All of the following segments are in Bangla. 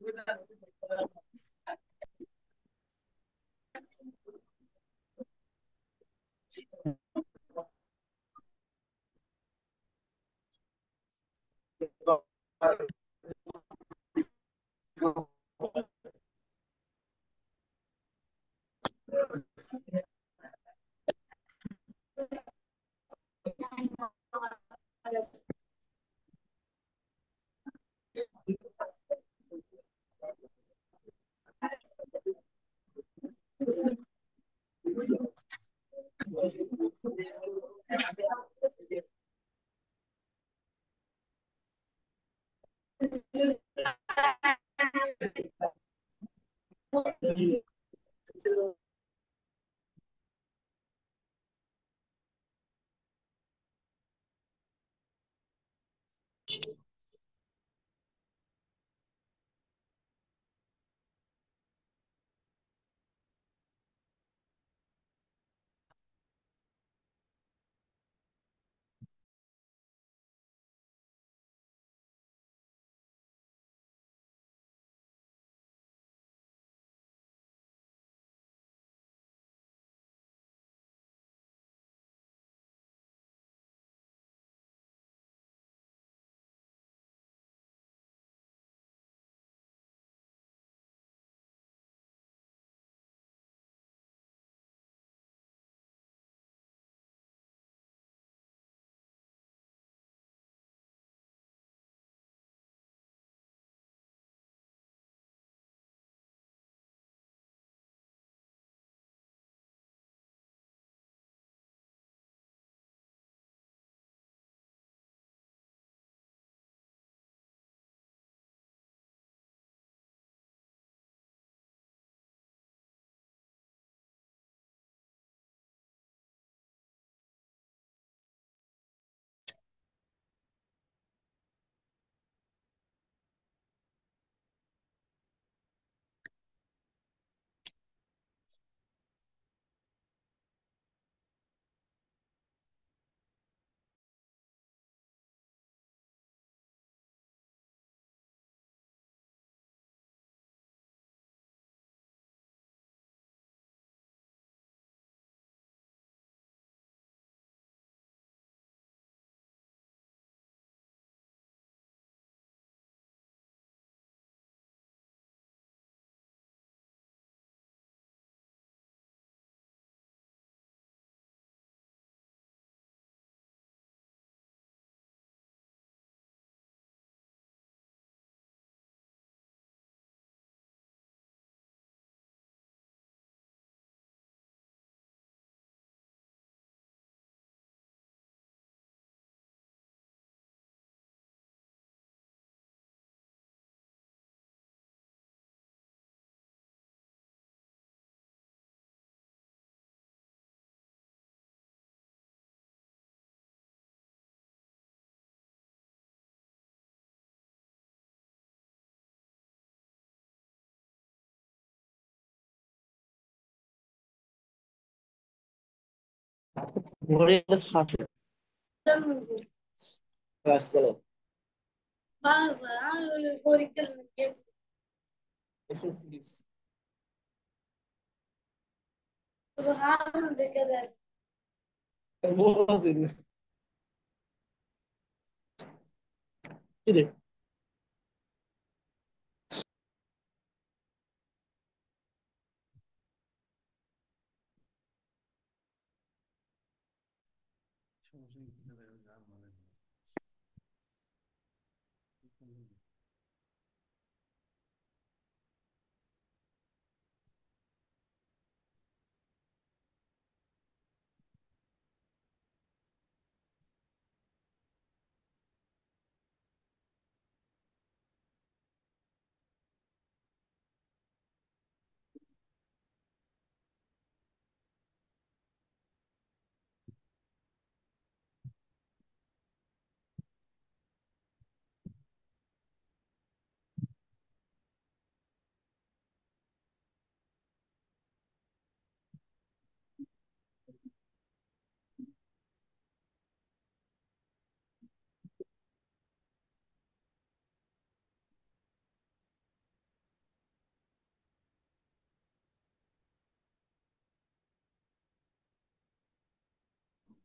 Gracias. مريض الخاطر مع السلامة يخلف لبس سبحان ذا كذا مو كده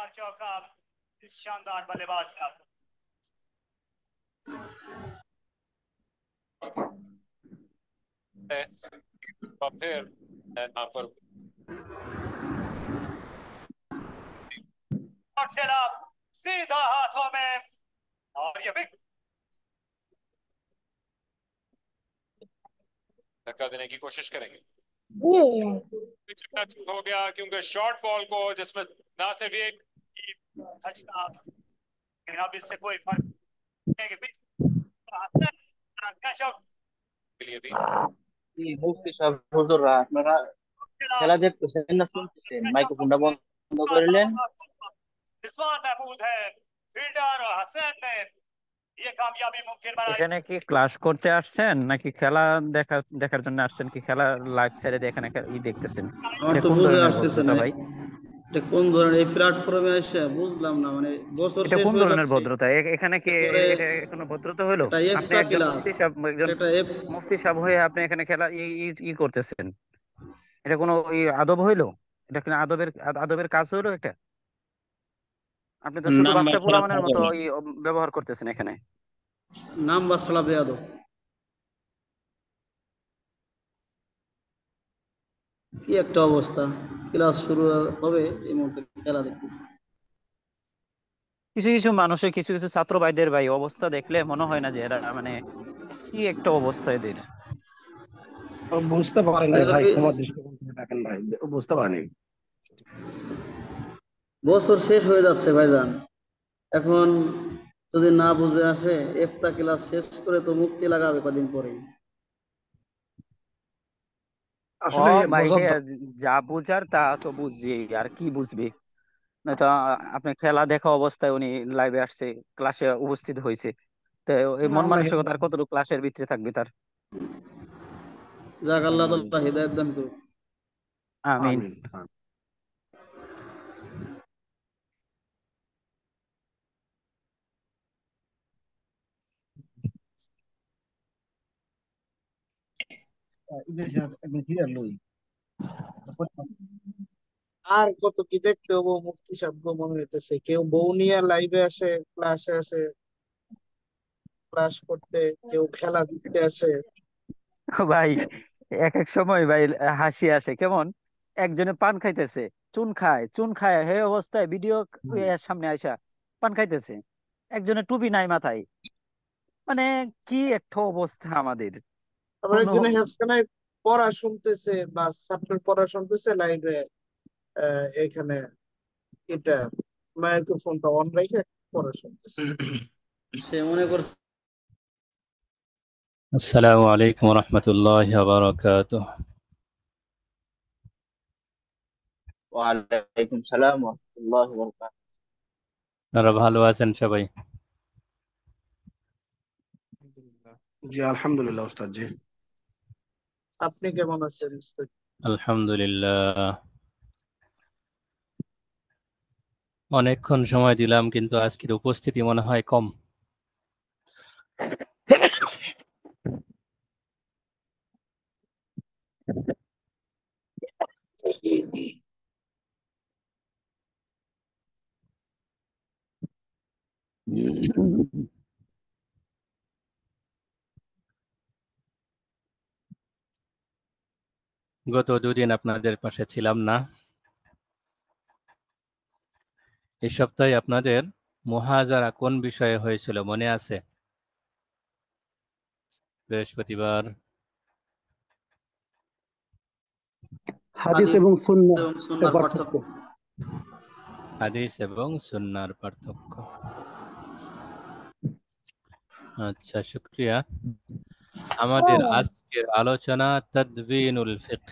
शानदार चौका शानदार बल्लेबाज का फिर पर खेला सीधा हाथों में और ये धक्का देने की कोशिश करेंगे हो गया क्योंकि शॉर्ट बॉल को जिसमें ना सिर्फ एक अच्छा जनाब इससे कोई फर्क মুফতি সাহেব হুজুররা আপনারা খেলাজেব হোসেন শুনতেছেন মাইক্রোফোনটা বন্ধ করলেন এখানে কি ক্লাস করতে আসছেন নাকি খেলা দেখা দেখার জন্য আসছেন কি খেলা লাইভ ছেড়ে এখানে ই দেখতেছেন আমার তো বুঝে আসতেছে না ভাই কোন ধরনের প্ল্যাটফর্মে আসে বুঝলাম না মানে বছর এটা কোন ধরনের ভদ্রতা এখানে কি কোনো ভদ্রতা হলো আপনি একজন মুফতি সাহেব হয়ে আপনি এখানে খেলা ই করতেছেন এটা কোনো আদব হইলো এটা কোনো আদবের আদবের কাজ হইলো এটা আপনি তো ছোট বাচ্চা পোলামানের মতো ব্যবহার করতেছেন এখানে নাম বা সালাবে কি একটা অবস্থা ক্লাস শুরু হবে এই মুহূর্তে খেলা দেখতেছি কিছু কিছু মানুষের কিছু কিছু ছাত্র ভাইদের ভাই অবস্থা দেখলে মনে হয় না যে এরা মানে কি একটা অবস্থা এদের বুঝতে পারেন ভাই তোমার ভাই বুঝতে পারেনি বছর শেষ হয়ে যাচ্ছে ভাইজান এখন যদি না বুঝে আসে এফতা ক্লাস শেষ করে তো মুক্তি লাগাবে কদিন পরেই আসলে যা বুঝার তা তো বুঝছি আর কি বুঝবে নয়তো আপনি খেলা দেখা অবস্থায় উনি লাইভে আসছে ক্লাসে উপস্থিত হয়েছে তো এই মন মানসিকতার কতটুকু ক্লাসের ভিতরে থাকবে তার যাক আল্লাহ তাআলা দান করুন আমিন আর কত কি দেখতে হবো মুফতি সাহেব মনে হইতেছে কেউ বউ নিয়ে লাইভে আসে ক্লাসে আসে ক্লাস করতে কেউ খেলা দেখতে আসে ভাই এক এক সময় ভাই হাসি আসে কেমন একজনে পান খাইতেছে চুন খায় চুন খায় হে অবস্থায় ভিডিও সামনে আইসা পান খাইতেছে একজনে টুপি নাই মাথায় মানে কি একটা অবস্থা আমাদের পড়া শুনতেছে বা ছাত্রের পড়া শুনতেছে লাইভে এখানে এটা মাইক্রোফোনটা অন রেখে পড়া শুনতেছে সে মনে করছে আসসালামু আলাইকুম রহমতুল্লাহি বারাকাতু ওয়ালাইকুম সালাম আপনারা ভালো আছেন সবাই জি আলহামদুলিল্লাহ উস্তাদ জি আপনি কেমন আছেন আলহামদুলিল্লাহ অনেকক্ষণ সময় দিলাম কিন্তু আজকের উপস্থিতি মনে হয় কম গত দুদিন আপনাদের পাশে ছিলাম না এই সপ্তাহে আপনাদের মহাজারা কোন বিষয়ে হয়েছিল মনে আছে বৃহস্পতিবার হাদিস এবং হাদিস এবং সুন্নার পার্থক্য আচ্ছা শুক্রিয়া আমাদের আজকের আলোচনা তদবিনুল ফিক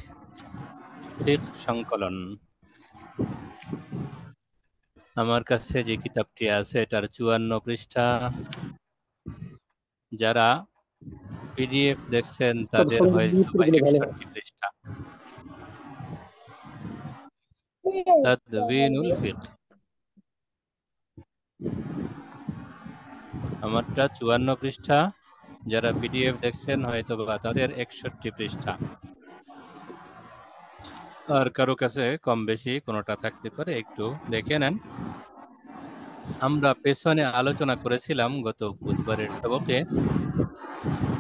ফিক সংকলন আমার কাছে যে কিতাবটি আছে এটার চুয়ান্ন পৃষ্ঠা যারা পিডিএফ দেখছেন তাদের হয়তো পৃষ্ঠা তদবিনুল ফিক আমারটা চুয়ান্ন পৃষ্ঠা যারা পিডিএফ দেখছেন হয়তো বা তাদের একষট্টি পৃষ্ঠা আর কারো কাছে কম বেশি কোনোটা থাকতে পারে একটু দেখে নেন আমরা পেছনে আলোচনা করেছিলাম গত বুধবারের সবকে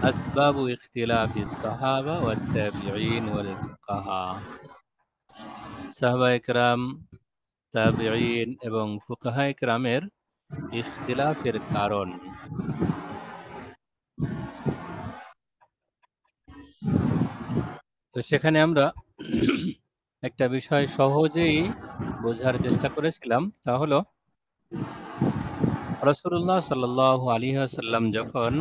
আসবাব ইখতিলাফি সাহাবা ওয়া তাবিঈন ওয়াল ফুকাহা সাহাবা তাবিঈন এবং ফুকাহা ইকরামের ইখতিলাফের কারণ তো সেখানে আমরা একটা বিষয় সহজেই বোঝার চেষ্টা করেছিলাম তা রসুল্লাহ সাল আলী আসাল্লাম যখন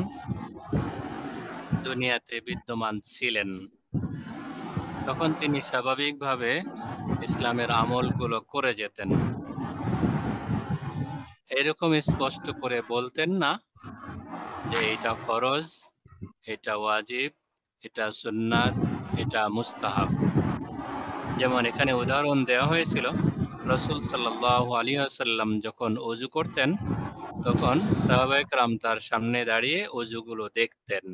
দুনিয়াতে বিদ্যমান ছিলেন তখন তিনি স্বাভাবিকভাবে ইসলামের আমলগুলো করে যেতেন এরকম স্পষ্ট করে বলতেন না যে এটা ফরজ এটা ওয়াজিব এটা সুন্নাত এটা মুস্তাহাব যেমন এখানে উদাহরণ দেওয়া হয়েছিল রসুল সাল্লাহ আলী আসাল্লাম যখন অজু করতেন তখন সাহাবাইকরাম তার সামনে দাঁড়িয়ে অজুগুলো দেখতেন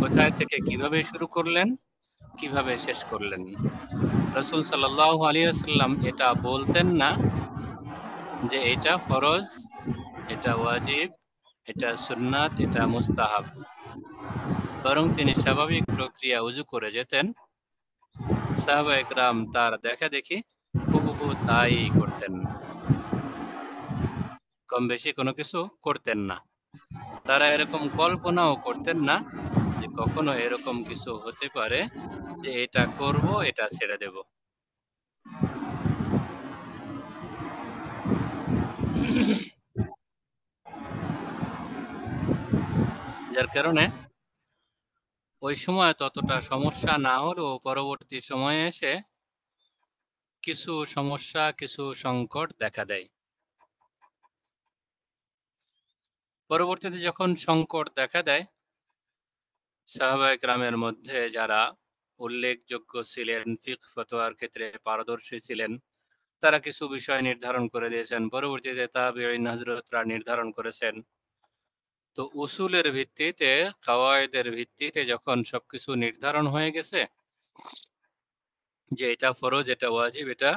কোথায় থেকে কিভাবে শুরু করলেন কিভাবে শেষ করলেন রসুল সাল্লাহ আলী আসাল্লাম এটা বলতেন না যে এটা ফরজ এটা ওয়াজিব এটা সুন্নাত এটা মুস্তাহাব বরং তিনি স্বাভাবিক প্রক্রিয়া উজু করে যেতেন সাহাবা একরাম তার দেখা দেখি হুবহু তাই করতেন কম বেশি কোনো কিছু করতেন না তারা এরকম কল্পনাও করতেন না যে কখনো এরকম কিছু হতে পারে যে এটা করব এটা ছেড়ে দেব যার কারণে ওই সময় ততটা সমস্যা না হলেও পরবর্তী সময়ে এসে কিছু সমস্যা কিছু সংকট দেখা দেয় পরবর্তীতে যখন সংকট দেখা দেয় সাহাবায় গ্রামের মধ্যে যারা উল্লেখযোগ্য ছিলেন ফিক ফতোয়ার ক্ষেত্রে পারদর্শী ছিলেন তারা কিছু বিষয় নির্ধারণ করে দিয়েছেন পরবর্তীতে তাহাবি নজরতরা নির্ধারণ করেছেন তো উসুলের ভিত্তিতে কাওয়ায়দের ভিত্তিতে যখন সবকিছু নির্ধারণ হয়ে গেছে যে এটা ফরজ এটা ওয়াজিব এটা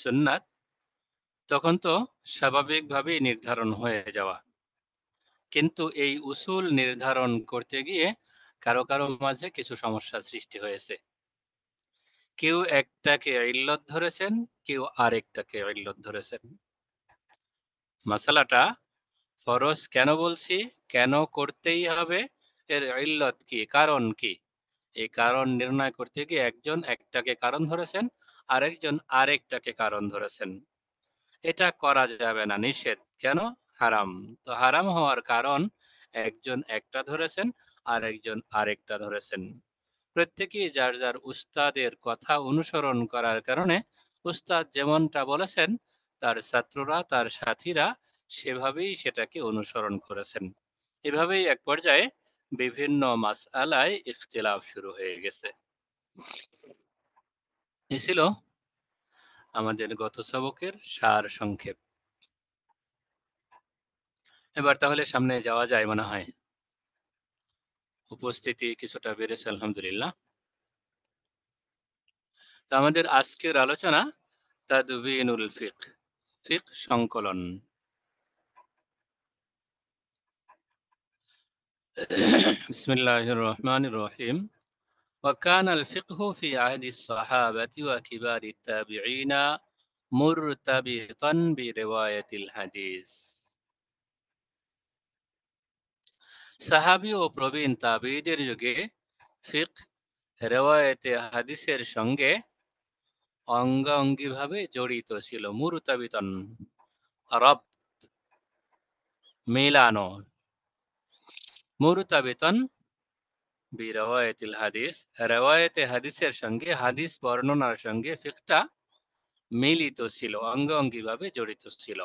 সুন্নাত তখন তো স্বাভাবিকভাবেই নির্ধারণ হয়ে যাওয়া কিন্তু এই উসুল নির্ধারণ করতে গিয়ে কারো কারো মাঝে কিছু সমস্যা সৃষ্টি হয়েছে কেউ একটাকে ইল্লত ধরেছেন কেউ আরেকটাকে ইল্লত ধরেছেন মশালাটা ফরজ কেন বলছি কেন করতেই হবে এর ইল্লত কি কারণ কি এই কারণ নির্ণয় করতে গিয়ে একজন একটাকে কারণ ধরেছেন আরেকজন আরেকটাকে কারণ ধরেছেন এটা করা যাবে না নিষেধ কেন হারাম তো হারাম হওয়ার কারণ একজন একটা ধরেছেন আর একজন আরেকটা ধরেছেন প্রত্যেকেই যার যার উস্তাদের কথা অনুসরণ করার কারণে উস্তাদ যেমনটা বলেছেন তার ছাত্ররা তার সাথীরা সেভাবেই সেটাকে অনুসরণ করেছেন এভাবেই এক পর্যায়ে বিভিন্ন মাস আলায় ইখতলাফ শুরু হয়ে গেছে এ ছিল আমাদের গত সবকের সার সংক্ষেপ এবার তাহলে সামনে যাওয়া যায় মনে হয় উপস্থিতি কিছুটা বেড়েছে আলহামদুলিল্লাহ তো আমাদের আজকের আলোচনা তাদবিনুল ফিক ফিক সংকলন بسم الله الرحمن الرحيم وكان الفقه في عهد الصحابة وكبار التابعين مرتبطا برواية الحديث صحابي সাহাবি ও প্রবীণ তাবিদের যুগে ফিক রেওয়ায়তে হাদিসের সঙ্গে অঙ্গাঙ্গিভাবে জড়িত ছিল মুরতাবিতন রব মেলানো مرتبطا الحديث বিরওয়ায়াতিল হাদিস রেওয়ায়েতে হাদিসের সঙ্গে হাদিস বর্ণনার সঙ্গে ফিকটা মিলিত ছিল অঙ্গাঙ্গিভাবে জড়িত ছিল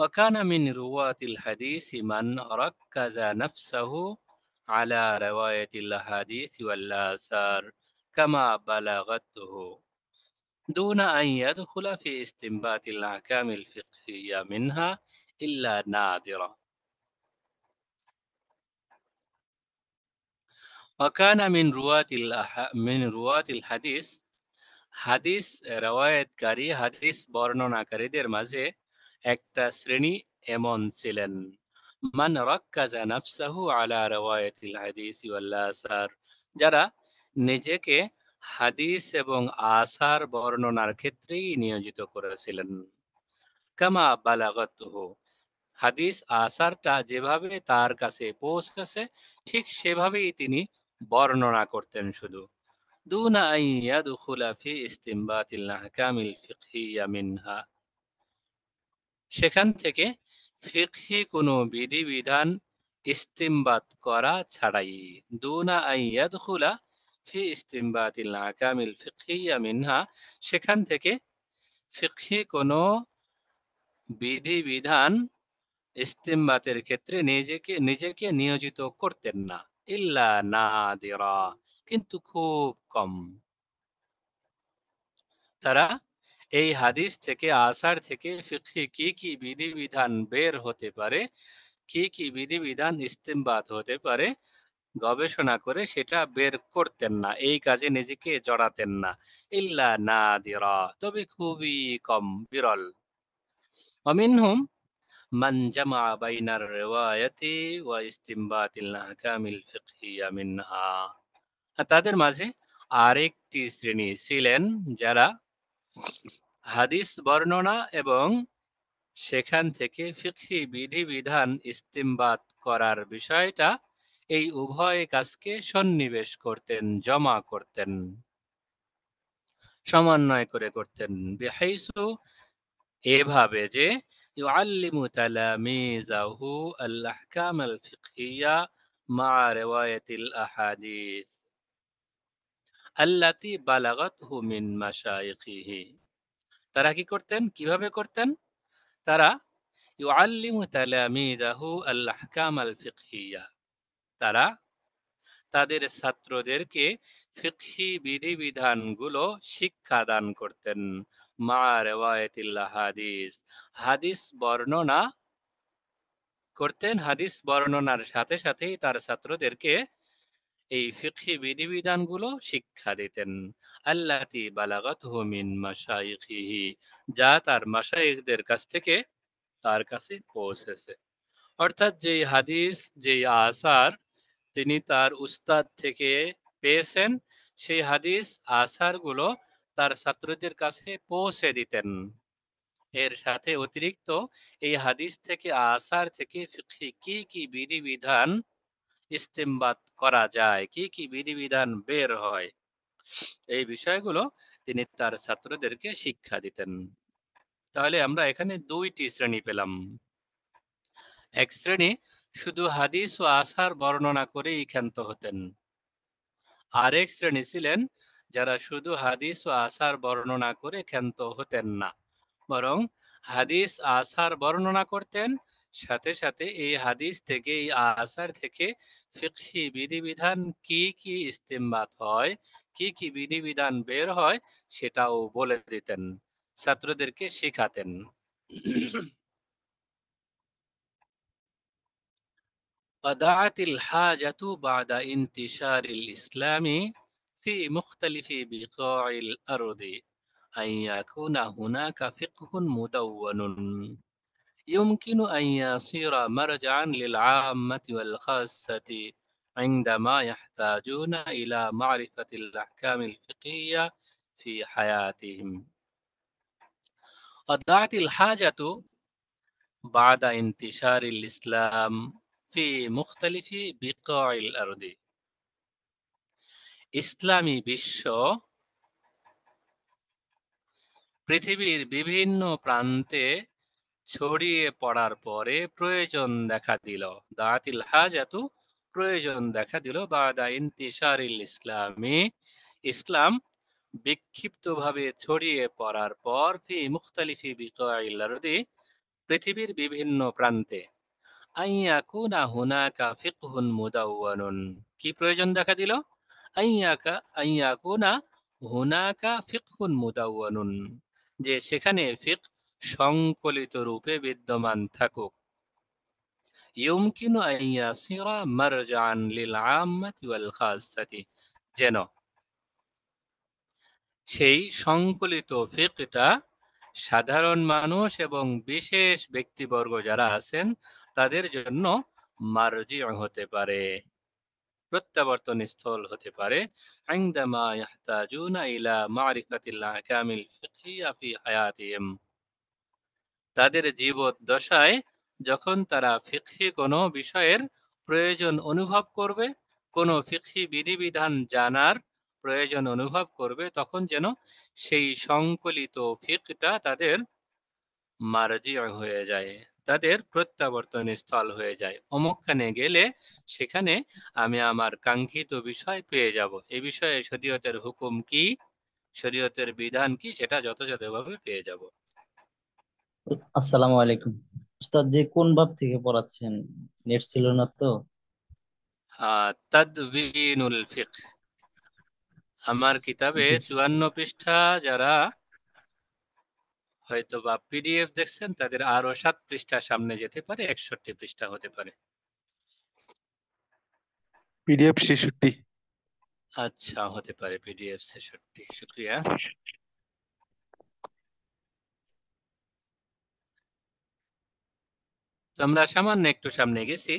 وكان من رواة الحديث من ركز نفسه على رواية الحديث والآثار كما بلغته دون أن يدخل في استنباط الأحكام الفقهية منها إلا نادرًا وكان من رواة من رواة الحديث হাদিস রেওয়ায়তকারী হাদিস বর্ণনাকারীদের মাঝে একটা শ্রেণী এমন ছিলেন মান রক্কাজা নাফসাহু আলা রেওয়ায়তিল হাদিস আসার যারা নিজেকে হাদিস এবং আসার বর্ণনার ক্ষেত্রেই নিয়োজিত করেছিলেন কামা বালাগতহু হাদিস আসারটা যেভাবে তার কাছে পৌঁছেছে ঠিক সেভাবেই তিনি বর্ণনা করতেন শুধু সেখান থেকে ফিকহি কোনো বিধিবিধান ইস্তিমবাত করা ছাড়াই দুনা খুলা ফি ইস্তিমবাতিল কামিল ফিকহিয়া মিনহা সেখান থেকে ফিকহি কোনো বিধিবিধান ইস্তিমবাতের ক্ষেত্রে নিজেকে নিজেকে নিয়োজিত করতেন না ইল্লা নাদিরা কিন্তু খুব কম তারা এই হাদিস থেকে আসার থেকে ফিকহি কি কি বিধিবিধান বের হতে পারে কি কি বিধিবিধান ইস্তেমবাদ হতে পারে গবেষণা করে সেটা বের করতেন না এই কাজে নিজেকে জড়াতেন না ইল্লা নাদিরা তবে খুবই কম বিরল অমিনহুম মান জামা বাইনার রেওয়ায়াতি ওয়া ইস্তিমবাতিল আহকামিল ফিকহিয়া তাদের মাঝে আরেকটি শ্রেণী ছিলেন যারা হাদিস বর্ণনা এবং সেখান থেকে ফিকহি বিধিবিধান ইস্তিমবাদ করার বিষয়টা এই উভয় কাজকে সন্নিবেশ করতেন জমা করতেন সমন্বয় করে করতেন এভাবে যে يعلم تلاميذه الأحكام الفقهية مع رواية الأحاديث التي بلغته من مشايخه ترى كي كرتن كيفابي كرتن ترى يعلم تلاميذه الأحكام الفقهية ترى তাদের ছাত্রদেরকে ফিকহি বিধিবিধানগুলো শিক্ষা দান করতেন মা রেওয়ায়তিল্লা হাদিস হাদিস বর্ণনা করতেন হাদিস বর্ণনার সাথে সাথেই তার ছাত্রদেরকে এই ফিকহি বিধিবিধানগুলো শিক্ষা দিতেন আল্লাতি বালাগত হুমিন মাসাইখিহি যা তার মাসাইকদের কাছ থেকে তার কাছে পৌঁছেছে অর্থাৎ যেই হাদিস যেই আসার তিনি তার উস্তাদ থেকে পেয়েছেন সেই হাদিস আসারগুলো তার ছাত্রদের কাছে পৌঁছে দিতেন এর সাথে অতিরিক্ত এই হাদিস থেকে আসার থেকে কি কি বিধিবিধান ইস্তেমবাদ করা যায় কি কি বিধিবিধান বের হয় এই বিষয়গুলো তিনি তার ছাত্রদেরকে শিক্ষা দিতেন তাহলে আমরা এখানে দুইটি শ্রেণী পেলাম এক শ্রেণী শুধু হাদিস ও আসার বর্ণনা করেই ক্ষান্ত হতেন আরেক শ্রেণী ছিলেন যারা শুধু হাদিস ও আসার বর্ণনা করে ক্ষান্ত হতেন না বরং হাদিস আসার বর্ণনা করতেন সাথে সাথে এই হাদিস থেকে এই আসার থেকে ফিকহি বিধিবিধান কি কি ইস্তেমবাদ হয় কি কি বিধিবিধান বের হয় সেটাও বলে দিতেন ছাত্রদেরকে শেখাতেন قضعت الحاجة بعد انتشار الإسلام في مختلف بقاع الأرض أن يكون هناك فقه مدون يمكن أن يصير مرجعا للعامة والخاصة عندما يحتاجون إلى معرفة الأحكام الفقهية في حياتهم. قضعت الحاجة بعد انتشار الإسلام في مختلف بقاع الأرض ইসলামী বিশ্ব পৃথিবীর বিভিন্ন প্রান্তে ছড়িয়ে পড়ার পরে প্রয়োজন দেখা দিল দাতিল হাজাতু প্রয়োজন দেখা দিল বা দা ইন্তিসারিল ইসলামী ইসলাম বিক্ষিপ্তভাবে ছড়িয়ে পড়ার পর ফি মুখতালিফি বিকয় পৃথিবীর বিভিন্ন প্রান্তে কি প্রয়োজন দেখা দিল যে সেখানে ফিক সংকলিত রূপে বিদ্যমান থাকুক ইউমকিনু মারজান লিল আম্মাতি ওয়াল খাসাতি যেন সেই সংকলিত ফিকটা সাধারণ মানুষ এবং বিশেষ ব্যক্তিবর্গ যারা আছেন তাদের জন্য মারজি হতে পারে প্রত্যাবর্তন স্থল হতে পারে তাদের জীব দশায় যখন তারা ফিকহি কোনো বিষয়ের প্রয়োজন অনুভব করবে কোনো ফিকহি বিধিবিধান জানার প্রয়োজন অনুভব করবে তখন যেন সেই সংকলিত ফিকটা তাদের মার্জি হয়ে যায় তাদের প্রত্যাবর্তন স্থল হয়ে যায় অমুকখানে গেলে সেখানে আমি আমার কাঙ্ক্ষিত বিষয় পেয়ে যাব এ বিষয়ে শরীয়তের হুকুম কি শরীয়তের বিধান কি সেটা যথাযথভাবে পেয়ে যাব আসসালামু আলাইকুম উস্তাদ যে কোন ভাব থেকে পড়াচ্ছেন নেট ছিল না তো তাদবিনুল ফিক আমার কিতাবে চুয়ান্ন পৃষ্ঠা যারা হয়তো বা পিডিএফ দেখছেন তাদের আরো সাত পৃষ্ঠা সামনে যেতে পারে একষট্টি পৃষ্ঠা হতে পারে পিডিএফ ছেষট্টি আচ্ছা হতে পারে পিডিএফ ছেষট্টি শুক্রিয়া তো আমরা সামান্য একটু সামনে গেছি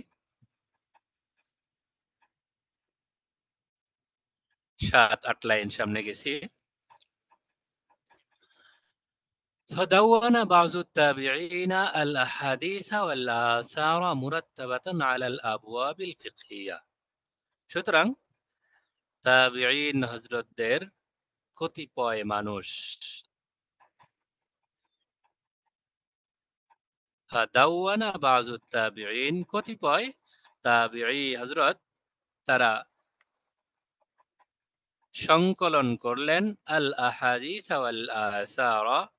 সাত আট লাইন সামনে গেছি فدون بعض التابعين الأحاديث والآثار مرتبة على الأبواب الفقهية شكرا تابعين حضرت دير كتي بوي مانوش فدون بعض التابعين كتي بوي تابعي حضرت ترى شنكولن كورلن الأحاديث والآثار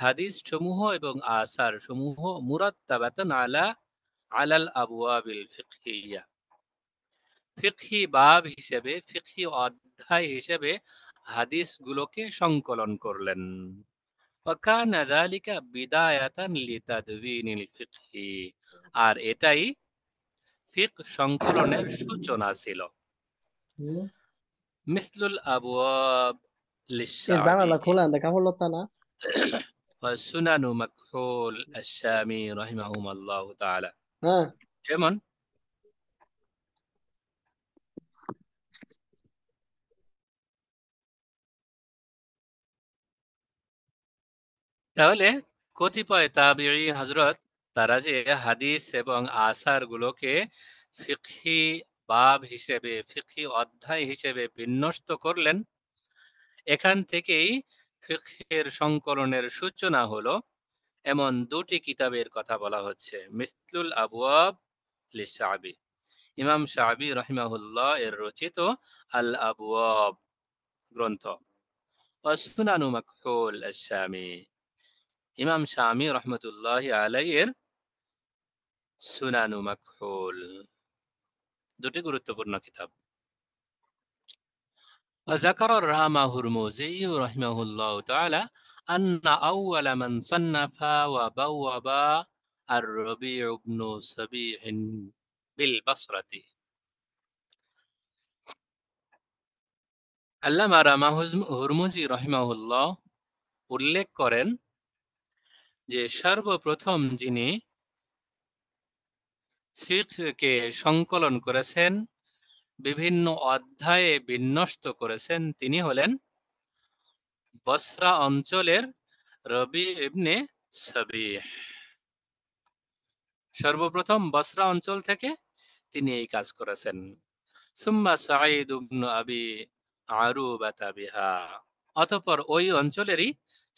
হাদিস সমূহ এবং আসার সমূহ মুরাত্তাবাতান আলা আলাল আবুয়াবিল ফিকহিয়া ফিকহি বাব হিসেবে ফিকহি অধ্যায় হিসেবে হাদিসগুলোকে সংকলন করলেন আর এটাই ফিক সংকলনের সূচনা ছিল মিসলুল আবুয়াব জানালা খোলা দেখা হলো না সুনানু আশামি তাআলা হ্যাঁ যেমন তাহলে কতিপয় তাবিরি হজরত তারা যে হাদিস এবং আসার গুলোকে ফিকহি বাব হিসেবে ফিকহি অধ্যায় হিসেবে বিন্যস্ত করলেন এখান থেকেই ফিকহের সংকলনের সূচনা হলো এমন দুটি কিতাবের কথা বলা হচ্ছে মিসলুল আবুয়াব লি শাবি ইমাম শাবি রহিমাহুল্লাহ এর রচিত আল আবুয়াব গ্রন্থ অসুনানু মকহুল শামি ইমাম শামি রহমতুল্লাহ আলাইয়ের সুনানু মকহুল দুটি গুরুত্বপূর্ণ কিতাব وذكر الرامة هرموزي رحمه الله تعالى أن أول من صنف وبوب الربيع بن صبيح بالبصرة আল্লামা রামা হরমুজি রহিমাহুল্লাহ উল্লেখ করেন যে সর্বপ্রথম যিনি ফিখকে সংকলন করেছেন বিভিন্ন অধ্যায়ে বিন্যস্ত করেছেন তিনি হলেন বসরা অঞ্চলের রবি ইবনে সাবিহ সর্বপ্রথম বসরা অঞ্চল থেকে তিনি এই কাজ করেছেন সুম্মা সাঈদ ইবনু আবি আরুবাতা বিহা অতঃপর ওই অঞ্চলেরই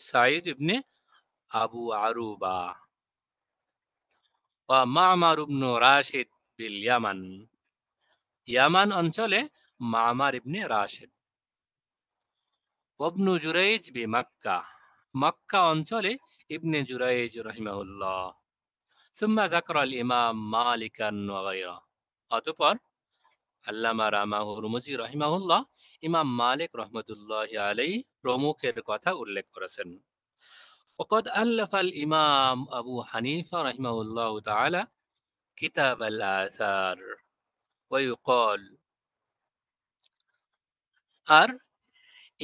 সাঈদ ইবনে আবু আরুবা ওয়া মামার ইবনু রাশিদ বিল ইয়ামান ইয়ামান অঞ্চলে মামার ইবনে রাশেদ অবনু জুরাইজ বি মাক্কা মক্কা অঞ্চলে ইবনে জুরাইজ রহিমাউল্লাহ সুম্মা জাকর আল ইমাম মালিকান ওয়াগাইরা অতঃপর আল্লামা রামা হুরমুজি রহিমাহুল্লাহ ইমাম মালিক রহমতুল্লাহ আলাই প্রমুখের কথা উল্লেখ করেছেন وقد ألف الإمام أبو حنيفة رحمه الله تعالى كتاب الآثار ওয়ুকল আর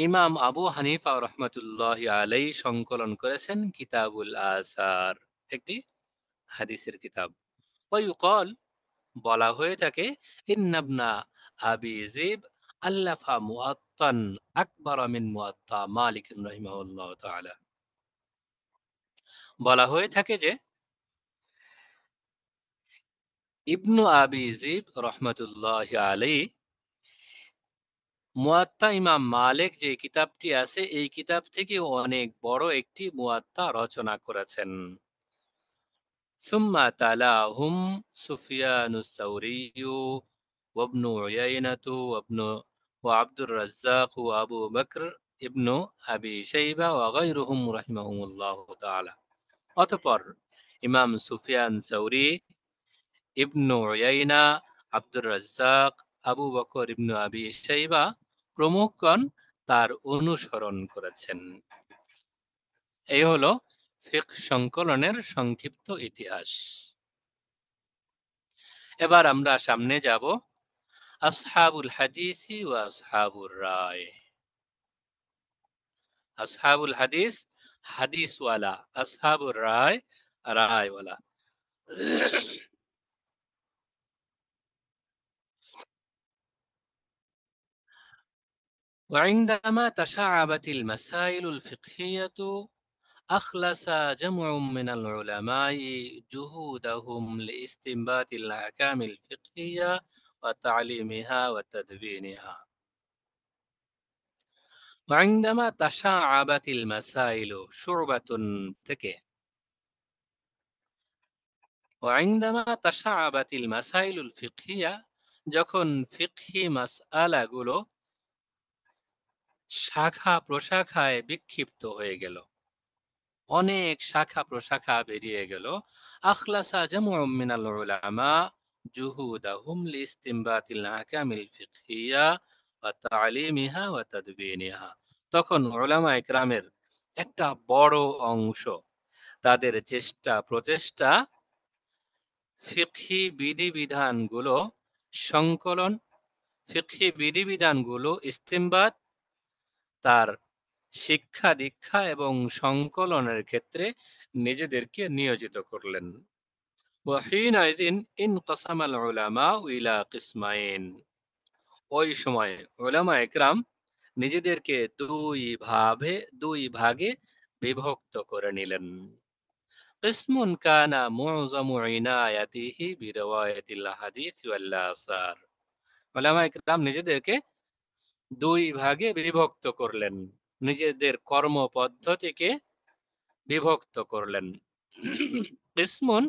ইমাম আবু হানিফা রহমতুল্লাহ আলাই সংকলন করেছেন কিতাবুল আসার একটি হাদিসের কিতাব ওয়ুকল বলা হয়ে থাকে ইন্নাবনা আবি জিব আল্লাফা মুআত্তান আকবর মিন মুআত্তা মালিক রহিমাহুল্লাহ তাআলা বলা হয়ে থাকে যে ইবনু আবি জিব রহমতুল্লাহ আলী মুয়াত্তা ইমাম মালিক যে কিতাবটি আছে এই কিতাব থেকে অনেক বড় একটি মুয়াত্তা রচনা করেছেন ثم تلاهم سفيان الثوري وابن عيينة وابن وعبد الرزاق وأبو بكر ابن أبي شيبة وغيرهم رحمهم الله تعالى অতপর ইমাম সুফিয়ান সৌরি ইবনু ওয়াইনা আব্দুর রাজ্জাক আবু বকর ইবনু আবি সাইবা প্রমুখগণ তার অনুসরণ করেছেন এই হলো ফিক সংকলনের সংক্ষিপ্ত ইতিহাস এবার আমরা সামনে যাব আসহাবুল হাদিসি ও আসহাবুর রায় আসহাবুল হাদিস হাদিসওয়ালা আসহাবুর রায় রায়ওয়ালা وعندما تشعبت المسائل الفقهية أخلص جمع من العلماء جهودهم لاستنباط الأحكام الفقهية وتعليمها وتدوينها وعندما تشعبت المسائل شعبة تكه وعندما تشعبت المسائل الفقهية যখন ফিকহি মাসআলাগুলো শাখা প্রশাখায় বিক্ষিপ্ত হয়ে গেল অনেক শাখা প্রশাখা বেরিয়ে গেল আখলাসা জামুম মিনাল উলামা জুহুদাহুম লিস্তিমবাতিল আহকামিল ফিকহিয়া ওয়া তালিমিহা ওয়া তাদবিনিহা তখন উলামা ইকরামের একটা বড় অংশ তাদের চেষ্টা প্রচেষ্টা ফিকহি বিধিবিধানগুলো সংকলন ফিকহি বিধিবিধানগুলো ইস্তিমবাত তার শিক্ষা দীক্ষা এবং সংকলনের ক্ষেত্রে নিজেদেরকে নিয়োজিত করলেন ওই সময় একরাম নিজেদেরকে দুই ভাবে দুই ভাগে বিভক্ত করে নিলেন কিসমুন কানা মুজামু ইনায়াতিহি বিরওয়ায়াতিল হাদিস ওয়াল ওলামা একরাম নিজেদেরকে দুই ভাগে বিভক্ত করলেন নিজেদের কর্ম পদ্ধতিকে বিভক্ত করলেন ইসমুন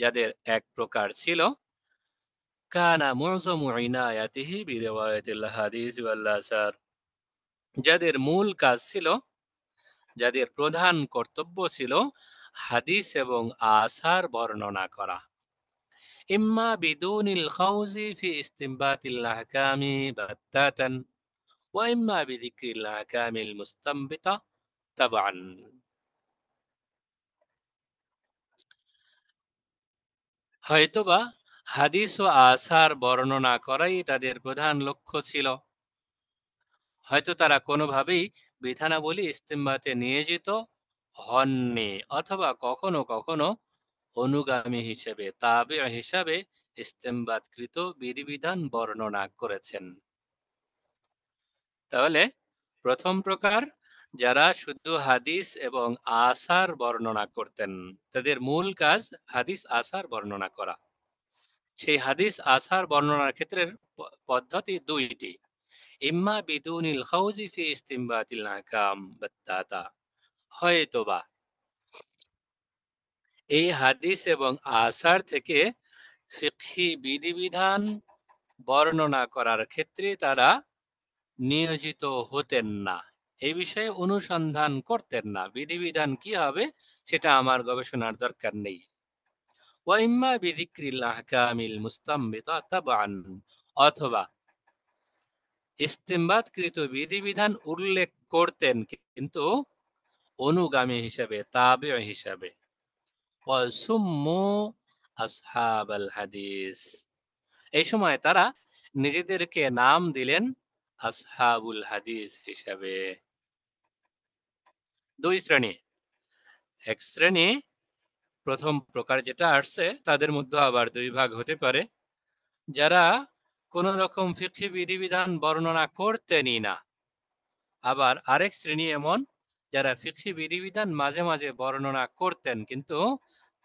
যাদের এক প্রকার ছিল কানা মুজমু ইনায়াতিহি হাদিস ওয়াল্লাহ স্যার যাদের মূল কাজ ছিল যাদের প্রধান কর্তব্য ছিল হাদিস এবং আসার বর্ণনা করা ইম্মা বিদুনিল খাউজি ফি ইস্তিমবাতিল আহকামি বাত্তাতান وإما بذكر الأحكام المستنبطة تبعا হয়তোবা হাদিস ও আসার বর্ণনা করাই তাদের প্রধান লক্ষ্য ছিল হয়তো তারা কোনোভাবেই বিধানাবলী ইস্তেম্বাতে নিয়োজিত হননি অথবা কখনো কখনো অনুগামী হিসেবে তাবে হিসাবে ইস্তেম্বাদকৃত বিধিবিধান বর্ণনা করেছেন তাহলে প্রথম প্রকার যারা শুদ্ধ হাদিস এবং আসার বর্ণনা করতেন তাদের মূল কাজ হাদিস আসার বর্ণনা করা সেই হাদিস আসার বর্ণনার ক্ষেত্রে পদ্ধতি দুইটি ইম্মা বিদুনিল হাউজি ফি ইস্তিমবাতিল আকাম বাত্তাতা হয়তোবা এই হাদিস এবং আসার থেকে ফিকহি বিধিবিধান বর্ণনা করার ক্ষেত্রে তারা নিয়োজিত হতেন না এই বিষয়ে অনুসন্ধান করতেন না বিধিবিধান কি হবে সেটা আমার গবেষণার দরকার নেই ওয়াইম্মা অথবা বিধিবিধান উল্লেখ করতেন কিন্তু অনুগামী হিসাবে তাবে হিসাবে আসহাব হাদিস এই সময় তারা নিজেদেরকে নাম দিলেন আসহাবুল হাদিস হিসাবে দুই শ্রেণী এক শ্রেণী প্রথম প্রকার যেটা আসছে তাদের মধ্যে আবার দুই ভাগ হতে পারে যারা কোন রকম ফিক্ষি বিধিবিধান বর্ণনা করতেনি না আবার আরেক শ্রেণী এমন যারা ফিক্ষি বিধিবিধান মাঝে মাঝে বর্ণনা করতেন কিন্তু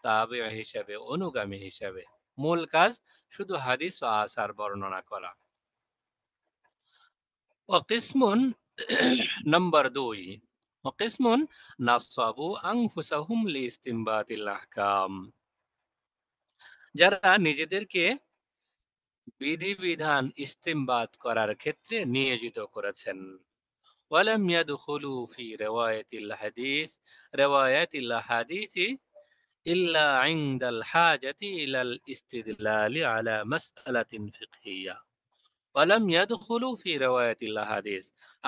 তাবে হিসাবে অনুগামী হিসাবে মূল কাজ শুধু হাদিস ও আসার বর্ণনা করা وقسم نمبر دوي وقسم نصابوا أنفسهم لاستنباط الأحكام যারা নিজেদেরকে বিধিবিধান ইস্তিমবাদ করার ক্ষেত্রে নিয়োজিত করেছেন ওয়ালাম ইয়াদখুলু ফি রিওয়ায়াতিল হাদিস রিওয়ায়াতিল হাদিসি ইল্লা ইনদাল হাজাতি ইলাল ইস্তিদলালি আলা মাসআলাতিন ফিকহিয়্যা ওয়ালাম ইয়াদখুলু ফি রেওয়ায়াতিল হাদিস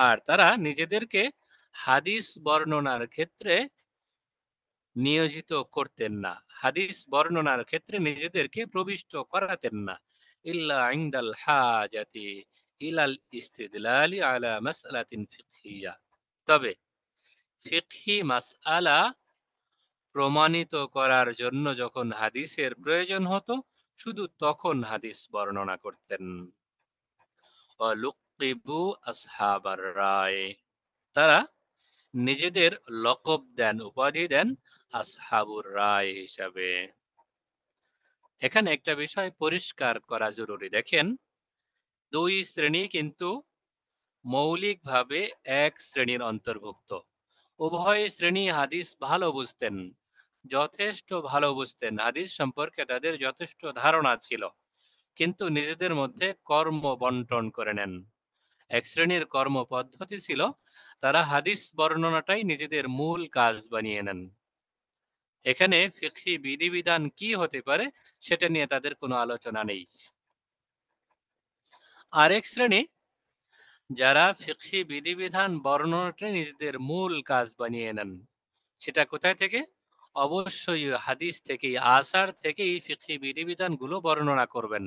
আর তারা নিজেদেরকে হাদিস বর্ণনার ক্ষেত্রে নিয়োজিত করতেন না হাদিস বর্ণনার ক্ষেত্রে নিজেদেরকে প্রবিষ্ট করাতেন না ইল্লা ইনদাল হাজাতি ইলাল ইস্তিদলালি আলা মাসআলাতিন ফিকহিয়া তবে ফিকহি মাসআলা প্রমাণিত করার জন্য যখন হাদিসের প্রয়োজন হতো শুধু তখন হাদিস বর্ণনা করতেন তারা নিজেদের লকব দেন উপাধি দেন আসহাবুর রায় হিসাবে এখানে একটা বিষয় পরিষ্কার করা জরুরি দেখেন দুই শ্রেণী কিন্তু মৌলিকভাবে এক শ্রেণীর অন্তর্ভুক্ত উভয় শ্রেণী হাদিস ভালো বুঝতেন যথেষ্ট ভালো বুঝতেন হাদিস সম্পর্কে তাদের যথেষ্ট ধারণা ছিল কিন্তু নিজেদের মধ্যে কর্ম বন্টন করে নেন এক শ্রেণীর কর্ম পদ্ধতি ছিল তারা হাদিস বর্ণনাটাই নিজেদের মূল কাজ বানিয়ে নেন এখানে ফিকি বিধিবিধান কি হতে পারে সেটা নিয়ে তাদের কোনো আলোচনা নেই আরেক শ্রেণী যারা ফিকি বিধিবিধান বর্ণনাটাই নিজেদের মূল কাজ বানিয়ে নেন সেটা কোথায় থেকে অবশ্যই হাদিস থেকেই আসার থেকেই ফিকি বিধিবিধানগুলো বর্ণনা করবেন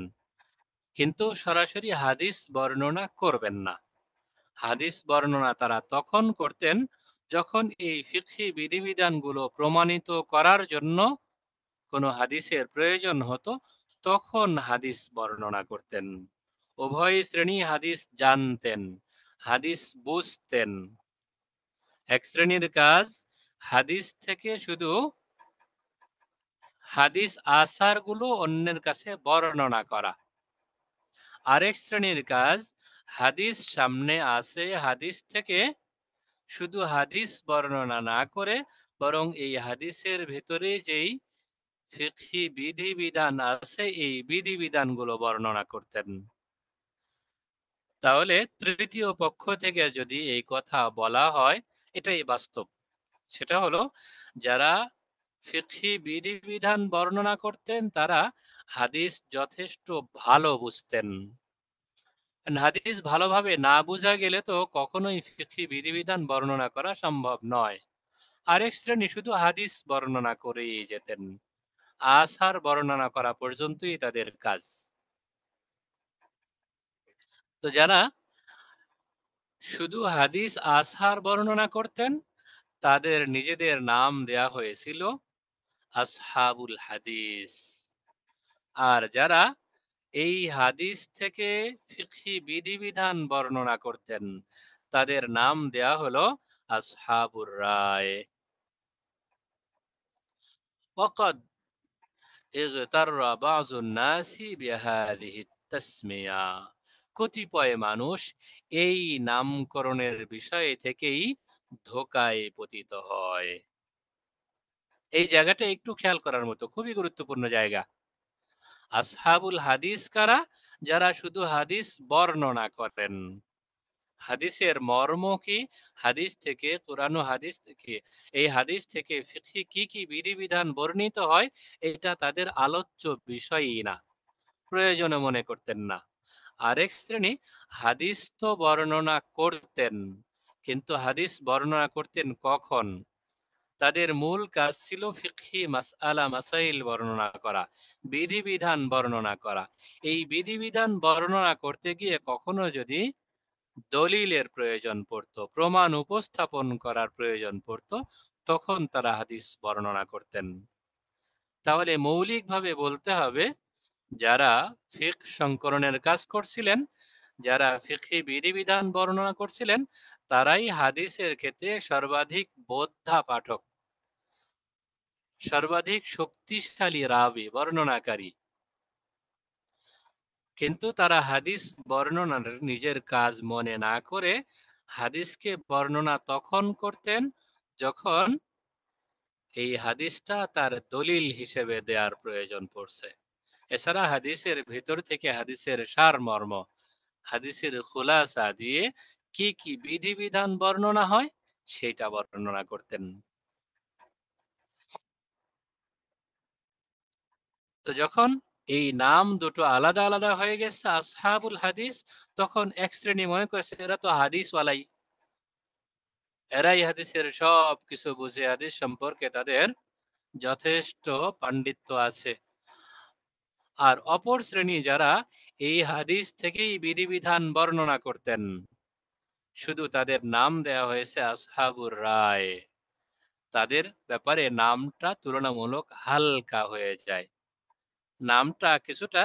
কিন্তু সরাসরি হাদিস বর্ণনা করবেন না হাদিস বর্ণনা তারা তখন করতেন যখন এই ফিকহি বিধিবিধানগুলো প্রমাণিত করার জন্য কোনো হাদিসের প্রয়োজন হতো তখন হাদিস বর্ণনা করতেন উভয় শ্রেণী হাদিস জানতেন হাদিস বুঝতেন এক শ্রেণীর কাজ হাদিস থেকে শুধু হাদিস আসারগুলো অন্যের কাছে বর্ণনা করা আরেক শ্রেণীর কাজ হাদিস সামনে আসে হাদিস থেকে শুধু হাদিস বর্ণনা না করে বরং এই হাদিসের ভেতরে যেই ফিকহি বিধিবিধান আছে এই বিধিবিধানগুলো বর্ণনা করতেন তাহলে তৃতীয় পক্ষ থেকে যদি এই কথা বলা হয় এটাই বাস্তব সেটা হলো যারা ফিকহি বিধিবিধান বর্ণনা করতেন তারা হাদিস যথেষ্ট ভালো বুঝতেন হাদিস ভালোভাবে না বোঝা গেলে তো কখনোই ফিকি বিধিবিধান বর্ণনা করা সম্ভব নয় আরেক শ্রেণী শুধু হাদিস বর্ণনা করেই যেতেন আসার বর্ণনা করা পর্যন্তই তাদের কাজ তো যারা শুধু হাদিস আসার বর্ণনা করতেন তাদের নিজেদের নাম দেয়া হয়েছিল আসহাবুল হাদিস আর যারা এই হাদিস থেকে ফিকি বিধিবিধান বর্ণনা করতেন তাদের নাম দেয়া হলো আসহাবুর রায় কতিপয় মানুষ এই নামকরণের বিষয়ে থেকেই ধোকায় পতিত হয় এই জায়গাটা একটু খেয়াল করার মতো খুবই গুরুত্বপূর্ণ জায়গা আসহাবুল হাদিস কারা যারা শুধু হাদিস বর্ণনা করেন হাদিসের মর্ম কি হাদিস থেকে কোরআন হাদিস থেকে এই হাদিস থেকে ফিকি কি কি বিধিবিধান বর্ণিত হয় এটা তাদের আলোচ্য বিষয়ই না প্রয়োজনে মনে করতেন না আরেক শ্রেণী হাদিস তো বর্ণনা করতেন কিন্তু হাদিস বর্ণনা করতেন কখন তাদের মূল কাজ ছিল ফিকহি মাসআলা মাসাইল বর্ণনা করা বিধিবিধান বর্ণনা করা এই বিধিবিধান বর্ণনা করতে গিয়ে কখনো যদি দলিলের প্রয়োজন পড়ত প্রমাণ উপস্থাপন করার প্রয়োজন পড়ত তখন তারা হাদিস বর্ণনা করতেন তাহলে মৌলিকভাবে বলতে হবে যারা ফিক সংকরণের কাজ করছিলেন যারা ফিকি বিধিবিধান বর্ণনা করছিলেন তারাই হাদিসের ক্ষেত্রে সর্বাধিক বোদ্ধা পাঠক সর্বাধিক শক্তিশালী রাবি বর্ণনাকারী কিন্তু তারা হাদিস বর্ণনার নিজের কাজ মনে না করে হাদিসকে বর্ণনা তখন করতেন যখন এই হাদিসটা তার দলিল হিসেবে দেওয়ার প্রয়োজন পড়ছে এছাড়া হাদিসের ভিতর থেকে হাদিসের সার মর্ম হাদিসের খোলাসা দিয়ে কি কি বিধিবিধান বর্ণনা হয় সেটা বর্ণনা করতেন তো যখন এই নাম দুটো আলাদা আলাদা হয়ে গেছে আসহাবুল হাদিস তখন এক শ্রেণী মনে করেছে এরা তো হাদিস ওয়ালাই এরাই হাদিসের সব কিছু বুঝে হাদিস সম্পর্কে তাদের যথেষ্ট পাণ্ডিত্য আছে আর অপর শ্রেণী যারা এই হাদিস থেকেই বিধিবিধান বর্ণনা করতেন শুধু তাদের নাম দেয়া হয়েছে আসহাবুর রায় তাদের ব্যাপারে নামটা তুলনামূলক হালকা হয়ে যায় নামটা কিছুটা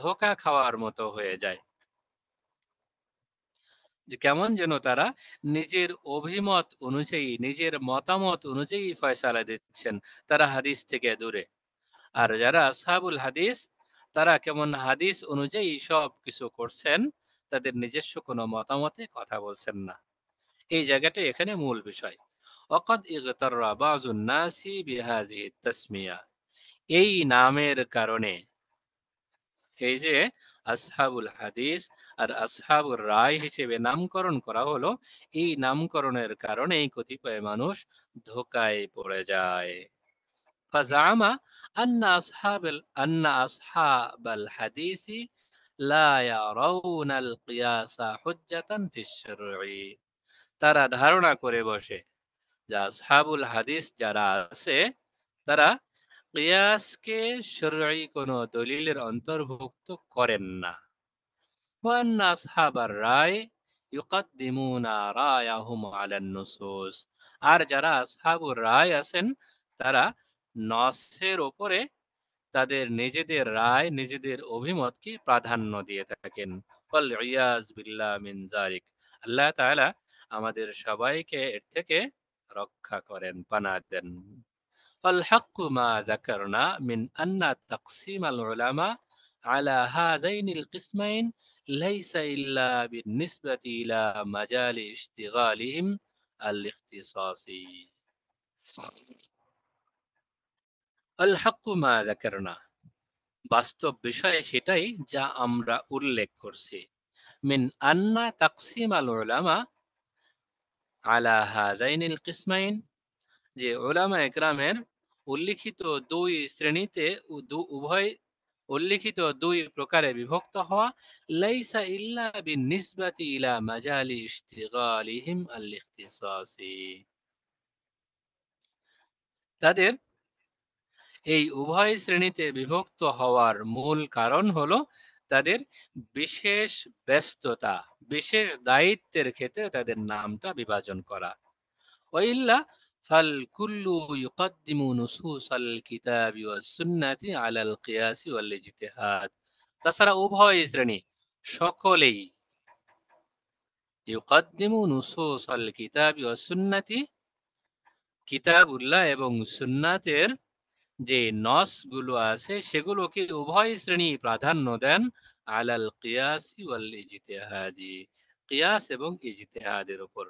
ধোকা খাওয়ার মতো হয়ে যায় যে কেমন যেন তারা নিজের অভিমত অনুযায়ী নিজের মতামত অনুযায়ী ফয়সালা দিচ্ছেন তারা হাদিস থেকে দূরে আর যারা সাহাবুল হাদিস তারা কেমন হাদিস অনুযায়ী সব কিছু করছেন তাদের নিজস্ব কোনো মতামতে কথা বলছেন না এই জায়গাটা এখানে মূল বিষয় অকদ ইগতার বাজুন নাসি বিহাজি তাসমিয়া এই নামের কারণে এই যে আসহাবুল হাদিস আর আসহাবুর রায় হিসেবে নামকরণ করা হলো এই নামকরণের কারণে কতিপয় মানুষ ধোকায় পড়ে যায় তারা ধারণা করে বসে যে আসহাবুল হাদিস যারা আছে তারা কিয়াসকে শরঈ কোনো দলিলের অন্তর্ভুক্ত করেন না وأن أصحاب الرأي يقدمون رأيهم على النصوص আর যারা আসহাবুর রায় আছেন তারা নসের ওপরে তাদের নিজেদের রায় নিজেদের অভিমতকে প্রাধান্য দিয়ে থাকেন ফল ইয়াজ বিল্লাহ মিন জারিক আল্লাহ তাআলা আমাদের সবাইকে এর থেকে রক্ষা করেন পানা দেন فالحق ما ذكرنا من أن تقسيم العلماء على هذين القسمين ليس إلا بالنسبة إلى مجال اشتغالهم الاختصاصي الحق ما ذكرنا বাস্তব بشاي সেটাই যা আমরা উল্লেখ করছি মিন আন্না তাকসিম আল উলামা আলা হাজাইন ইল কিসমাইন যে ওলামা একরামের উল্লিখিত দুই শ্রেণীতে উভয় উল্লিখিত দুই প্রকারে বিভক্ত হওয়া লাইসা ইল্লা বিন নিসবাতি ইলা মাজালি ইশতিগালিহিম আল ইখতিসাসি তাদের এই উভয় শ্রেণীতে বিভক্ত হওয়ার মূল কারণ হলো তাদের বিশেষ ব্যস্ততা বিশেষ দায়িত্বের ক্ষেত্রে তাদের নামটা বিভাজন করা ওইল্লা فالكل يقدم نصوص الكتاب والسنة على القياس والاجتهاد তাছাড়া উভয় শ্রেণী সকলেই ইউকাদ্দিমু নুসুস আল কিতাব সুন্নতি কিতাবুল্লাহ এবং সুন্নাতের যে নসগুলো আছে সেগুলোকে উভয় শ্রেণী প্রাধান্য দেন আলাল কিয়াসি ওয়াল ইজতিহাদি কিয়াস এবং ইজতিহাদের উপর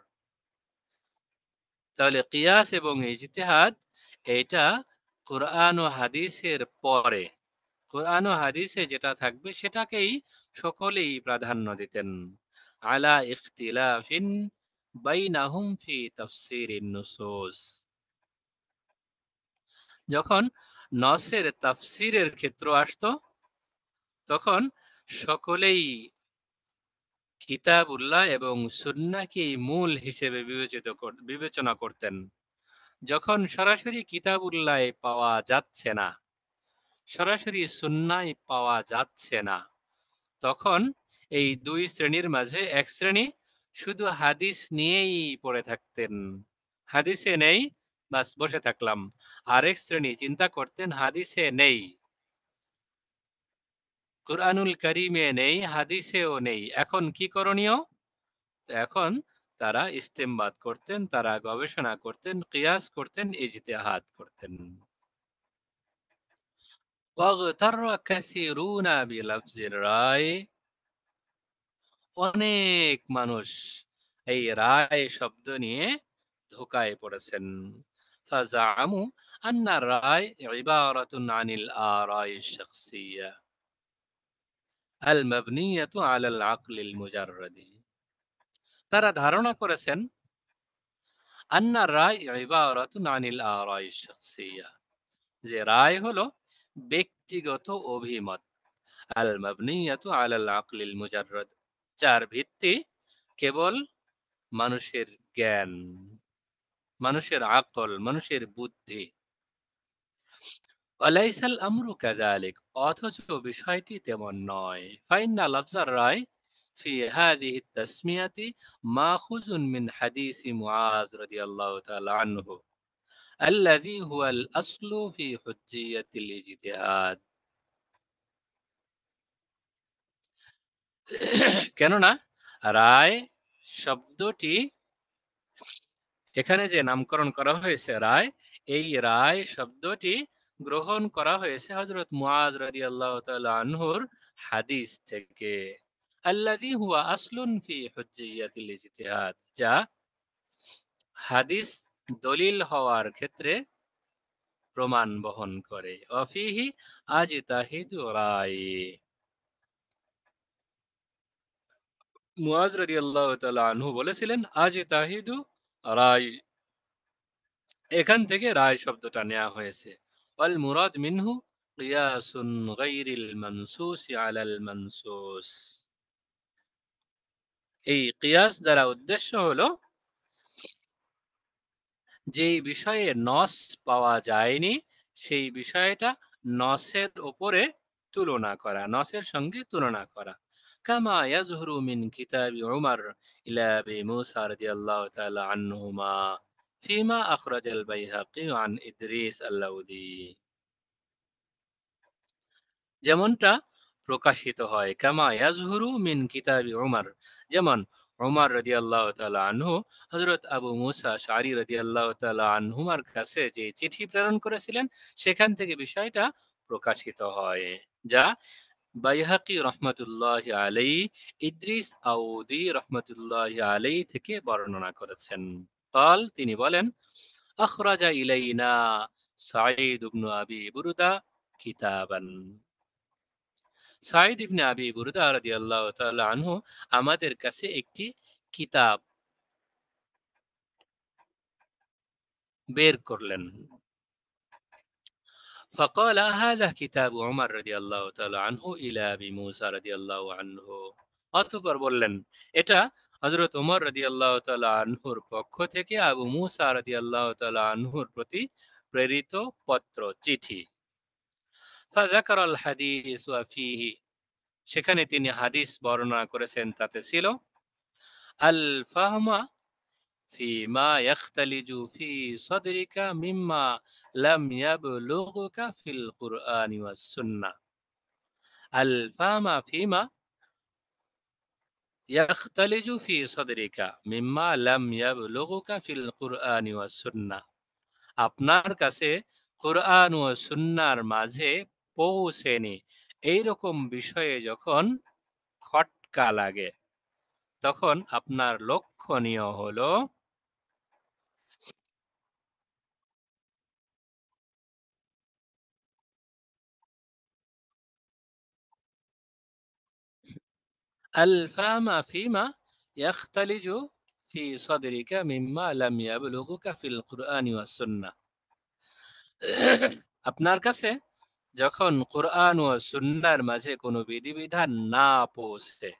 তাহলে কিয়াস এবং ইজতেহাদ এটা কোরআন ও হাদিসের পরে কোরআন ও হাদিসে যেটা থাকবে সেটাকেই সকলেই প্রাধান্য দিতেন আলা ইখতিলাফিন বাইনাহুম ফি তাফসীরিন নুসুস যখন নসের তাফসিরের ক্ষেত্র আসতো তখন সকলেই কিতাবুল্লাহ এবং সুন্নাকে মূল হিসেবে বিবেচিত বিবেচনা করতেন যখন সরাসরি কিতাবুল্লাহ পাওয়া যাচ্ছে না সরাসরি সুন্নায় পাওয়া যাচ্ছে না তখন এই দুই শ্রেণীর মাঝে এক শ্রেণী শুধু হাদিস নিয়েই পড়ে থাকতেন হাদিসে নেই বাস বসে থাকলাম আরেক শ্রেণী চিন্তা করতেন হাদিসে নেই কোরআনুল করিমে নেই হাদিসেও নেই এখন কি করণীয় এখন তারা ইস্তেমবাদ করতেন তারা গবেষণা করতেন কিয়াস করতেন ইজতেহাদ করতেন অনেক মানুষ এই রায় শব্দ নিয়ে ধোকায় পড়েছেন ফাজা আমু আন্না রায় ইবারাতুন আনিল রায় শখসিয়া আল তারা ধারণা করেছেন আন্না রায় ইবারাতুন যে রায় হলো ব্যক্তিগত অভিমত আল আল আল আকলিল মুজাররাদ যার ভিত্তি কেবল মানুষের জ্ঞান মানুষের আকল মানুষের বুদ্ধি আমরু অথচ বিষয়টি তেমন নয় ফাইন্না লাফজার রায় في هذه التسمية ماخذ من حديث معاذ رضي الله تعالى عنه الذي هو الأصل في حجية الاجتهاد কেননা রায় শব্দটি এখানে যে নামকরণ করা হয়েছে রায় এই রায় শব্দটি গ্রহণ করা হয়েছে হজরত মুআজ রাদিয়াল্লাহু তাআলা আনহুর হাদিস থেকে আল্লাযী হুয়া আসলুন ফি হুজ্জিয়াতিল ইজতিহাদ যা হাদিস দলিল হওয়ার ক্ষেত্রে প্রমাণ বহন করে অফিহি আজ রাই মুআজ রাদিয়াল্লাহু তাআলা আনহু বলেছিলেন আজ রাই এখান থেকে রায় শব্দটা নেওয়া হয়েছে والمراد منه قياس غير المنصوص على المنصوص এই কিয়াস দ্বারা উদ্দেশ্য হলো যে বিষয়ে নস পাওয়া যায়নি সেই বিষয়টা নসের ওপরে তুলনা করা নসের সঙ্গে তুলনা করা কামা ইয়াজহুরু মিন কিতাবি উমর ইলা বি মুসা রাদিয়াল্লাহু তাআলা আনহুমা فيما أخرج البيهقي عن إدريس اللودي যেমনটা প্রকাশিত হয় কামা ইয়াজহুরু মিন কিতাবি উমর যেমন উমর রদি আল্লাহ তালা আনহু হজরত আবু মুসা শারি রদি আল্লাহ তালা আনহুমার কাছে যে চিঠি প্রেরণ করেছিলেন সেখান থেকে বিষয়টা প্রকাশিত হয় যা বাইহাকি রহমতুল্লাহ আলাই ইদ্রিস আউদি রহমতুল্লাহ আলাই থেকে বর্ণনা করেছেন কাল তিনি বলেন আখরাজা ইলাইনা সাঈদ ইবনু আবি বুরুদা কিতাবান সাঈদ ইবনে আবি বুরুদা রাদিয়াল্লাহু তাআলা আনহু আমাদের কাছে একটি কিতাব বের করলেন فقال هذا كتاب عمر رضي الله تعالى عنه الى ابي موسى رضي الله عنه অতঃপর বললেন এটা হজরত ওমর রদি আল্লাহ তালা আনহুর পক্ষ থেকে আবু মুসা রদি আল্লাহ আনহুর প্রতি প্রেরিত পত্র চিঠি ফাজাকারল হাদিস ওয়াফিহি সেখানে তিনি হাদিস বর্ণনা করেছেন তাতে ছিল আল ফাহমা ফিমা ইয়াখতালিজু ফি সদরিকা মিম্মা লাম ইয়াবলুগুকা ফিল কুরআনি ওয়াস সুন্নাহ আল ফাহমা ফিমা ইয়াখতালিজু সদরিকা মিম্মা লাম ইয়াবলুগুকা ফিল কুরআন ওয়া আপনার কাছে কোরআন ও সুন্নার মাঝে পৌঁছেনি এইরকম বিষয়ে যখন খটকা লাগে তখন আপনার লক্ষণীয় হলো আলফামা ফিমা ইয়াখতালিজু ফি সদরিকা মিম্মা লাম ইয়াবলুগুকা ফিল কুরআনি ওয়াস আপনার কাছে যখন কোরআন ও সুন্নার মাঝে কোনো বিধিবিধান না পৌঁছে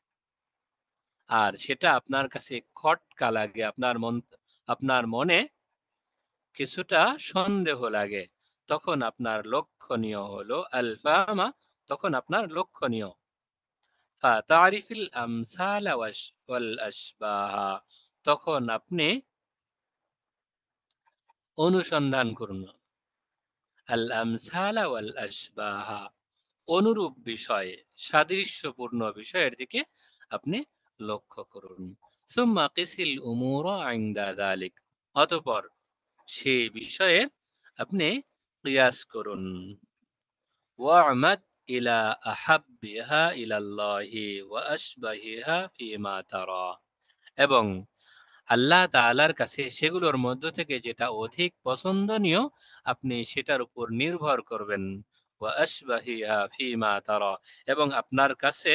আর সেটা আপনার কাছে খটকা লাগে আপনার মন আপনার মনে কিছুটা সন্দেহ লাগে তখন আপনার লক্ষণীয় হলো আলফামা তখন আপনার লক্ষণীয় তারিফিল আমসাল ওয়াশ তখন আপনি অনুসন্ধান করুন আল আমসাল ওয়াল অনুরূপ বিষয়ে সাদৃশ্যপূর্ণ বিষয়ের দিকে আপনি লক্ষ্য করুন সুম্মা কিসিল উমুর আইন্দা দালিক অতপর সেই বিষয়ে আপনি কিয়াস করুন ওয়ামাদ এবং আল্লাহ তালার কাছে সেগুলোর মধ্য থেকে যেটা অধিক পছন্দনীয় আপনি সেটার উপর নির্ভর করবেন এবং আপনার কাছে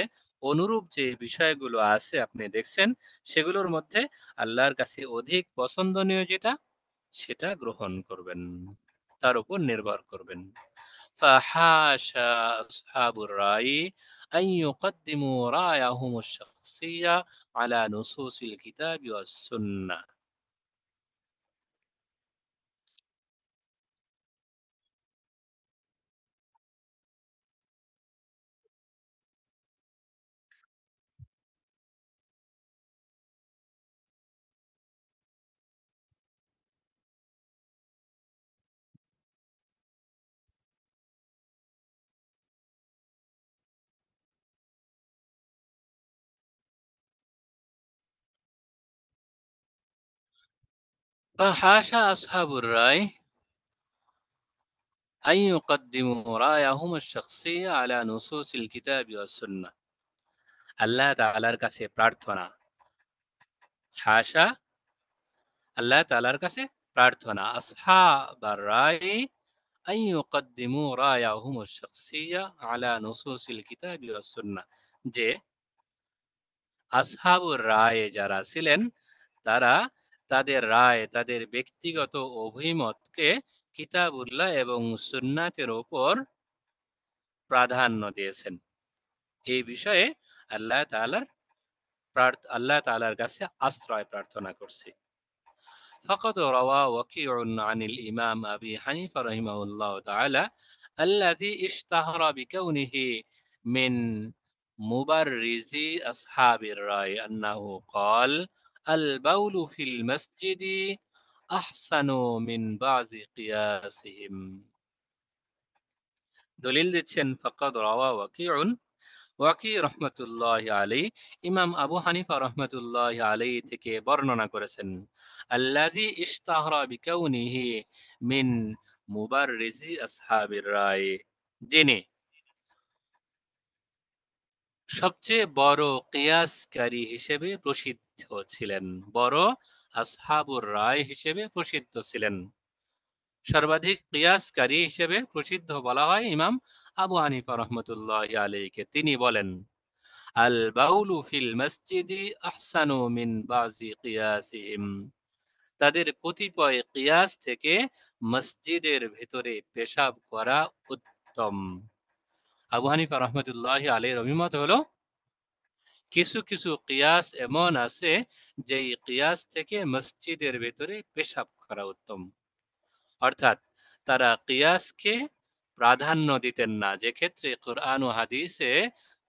অনুরূপ যে বিষয়গুলো আছে আপনি দেখছেন সেগুলোর মধ্যে আল্লাহর কাছে অধিক পছন্দনীয় যেটা সেটা গ্রহণ করবেন তার উপর নির্ভর করবেন فحاشا أصحاب الرأي أن يقدموا رأيهم الشخصية على نصوص الكتاب والسنة فحاشا أصحاب الرأي أن يقدموا رأيهم الشخصية على نصوص الكتاب والسنة الله تعالى কাছে প্রার্থনা حاشا الله تعالى কাছে প্রার্থনা أصحاب الرأي أن يقدموا رأيهم الشخصية على نصوص الكتاب والسنة جي أصحاب الرأي جرى ছিলেন তারা তাদের রায় তাদের ব্যক্তিগত অভিমতকে কিতাবুল্লাহ এবং সুন্নাতের ওপর প্রাধান্য দিয়েছেন এই বিষয়ে আল্লাহ তালার আল্লাহ তালার কাছে আশ্রয় প্রার্থনা করছে فقد روى وكيع عن الإمام أبي حنيفة رحمه الله تعالى الذي اشتهر بكونه من مبرز أصحاب الرأي أنه قال আল বাউলু ফিল মসজিদি আহসানু মিন বাজি দলিল দিচ্ছেন ফাকাদ রাওয়া ওয়াকিউন ওয়াকি রহমতুল্লাহ আলী ইমাম আবু হানিফা রহমতুল্লাহ আলী থেকে বর্ণনা করেছেন আল্লাজি ইশতাহরা বিকাউনিহি মিন মুবাররিজি আসহাবির রায় যিনি সবচেয়ে বড় কিয়াসকারী হিসেবে প্রসিদ্ধ ছিলেন বড় আসহাবুর রায় হিসেবে প্রসিদ্ধ ছিলেন সর্বাধিক কিয়াসকারী হিসেবে প্রসিদ্ধ বলা হয় ইমাম আবু হানিফা রহমতুল্লাহ আলীকে তিনি বলেন আল বাউলু ফিল মসজিদি আহসানু মিন বাজি কিয়াসিহিম তাদের কতিপয় কিয়াস থেকে মসজিদের ভেতরে পেশাব করা উত্তম আবু হানিফা রহমতুল্লাহ আলীর অভিমত হল কিছু কিছু কিয়াস এমন আছে যে কিয়াস থেকে মসজিদের ভেতরে পেশাব করা উত্তম অর্থাৎ তারা কিয়াসকে প্রাধান্য দিতেন না যে ক্ষেত্রে কোরআন ও হাদিসে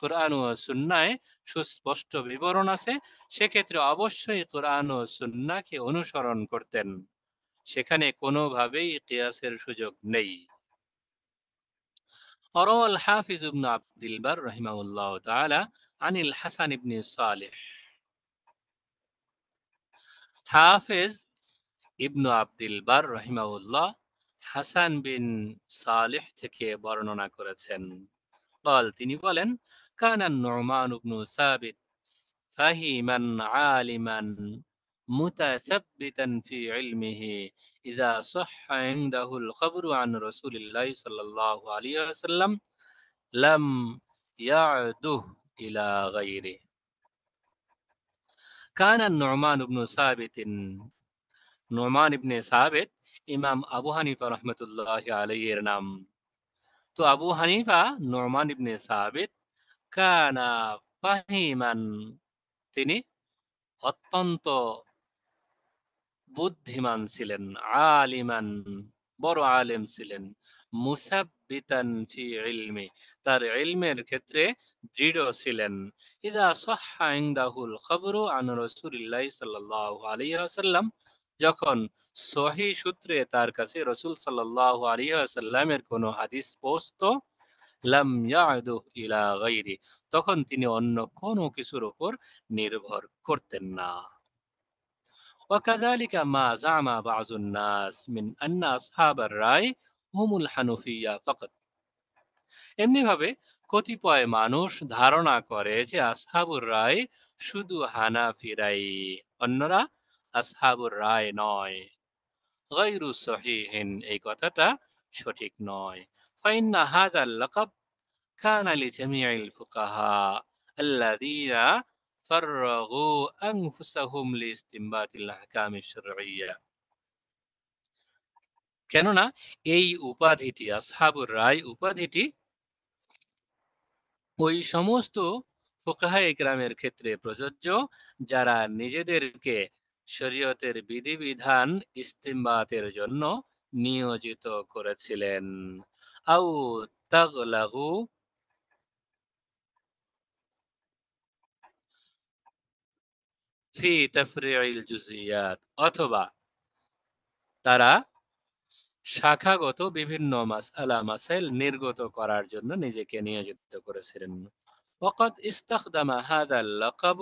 কোরআন ও সুন্নায় সুস্পষ্ট বিবরণ আছে সেক্ষেত্রে অবশ্যই কোরআন ও সুন্নাকে অনুসরণ করতেন সেখানে কোনোভাবেই কিয়াসের সুযোগ নেই وروى الحافظ بن عبد البر رحمه الله تعالى عن الحسن بن صالح حافظ ابن عبد البر الله حسن بن صالح থেকে বর্ণনা করেছেন قال তিনি বলেন كان النعمان بن ثابت فهيما عالما متثبتا في علمه إذا صح عنده الخبر عن رسول الله صلى الله عليه وسلم لم يعده إلى غيره كان النعمان بن ثابت نعمان بن ثابت ابو حنيفه رحمه الله عليه رنام تو ابو حنيفه نعمان بن ثابت كان ফাহিমান تني অত্যন্ত বুদ্ধিমান ছিলেন আলিমান বড় আলেম ছিলেন মুসাব্বিতান ফি ইলমি তার ইলমের ক্ষেত্রে দৃঢ় ছিলেন ইদা সাহহা ইনদাহুল খবরু আন রাসূলিল্লাহ সাল্লাল্লাহু আলাইহি ওয়াসাল্লাম যখন সহি সূত্রে তার কাছে রসুল সাল্লাহ আলিয়াসাল্লামের কোনো হাদিস পৌঁছত লাম ইয়াদু ইলা গাইরি তখন তিনি অন্য কোনো কিছুর উপর নির্ভর করতেন না وكذلك ما زعم بعض الناس من أن أصحاب الرأي هم الحنفية فقط ভাবে কতিপয় মানুষ ধারণা করে যে আসহাবুর রায় শুধু হানাফিরাই অন্যরা আসহাবুর রায় নয় গাইরু সহিহীন এই কথাটা সঠিক নয় ফাইন হাদাল লাকাব কানা লিজামিউল ফুকাহা আল্লাযীনা فرغوا أنفسهم لاستنباط الأحكام الشرعية কেননা এই উপাধিটি আসহাবুর রায় উপাধিটি ওই সমস্ত ফোকাহা ক্ষেত্রে প্রযোজ্য যারা নিজেদেরকে শরীয়তের বিধিবিধান ইস্তিম্বাতের জন্য নিয়োজিত করেছিলেন আউ তাগলাহু ফি তাফরিউল জুজিয়াত অথবা তারা শাখাগত বিভিন্ন মাসআলা মাসাইল নির্গত করার জন্য নিজেকে নিয়োজিত করেছিলেন وقد استخدم هذا اللقب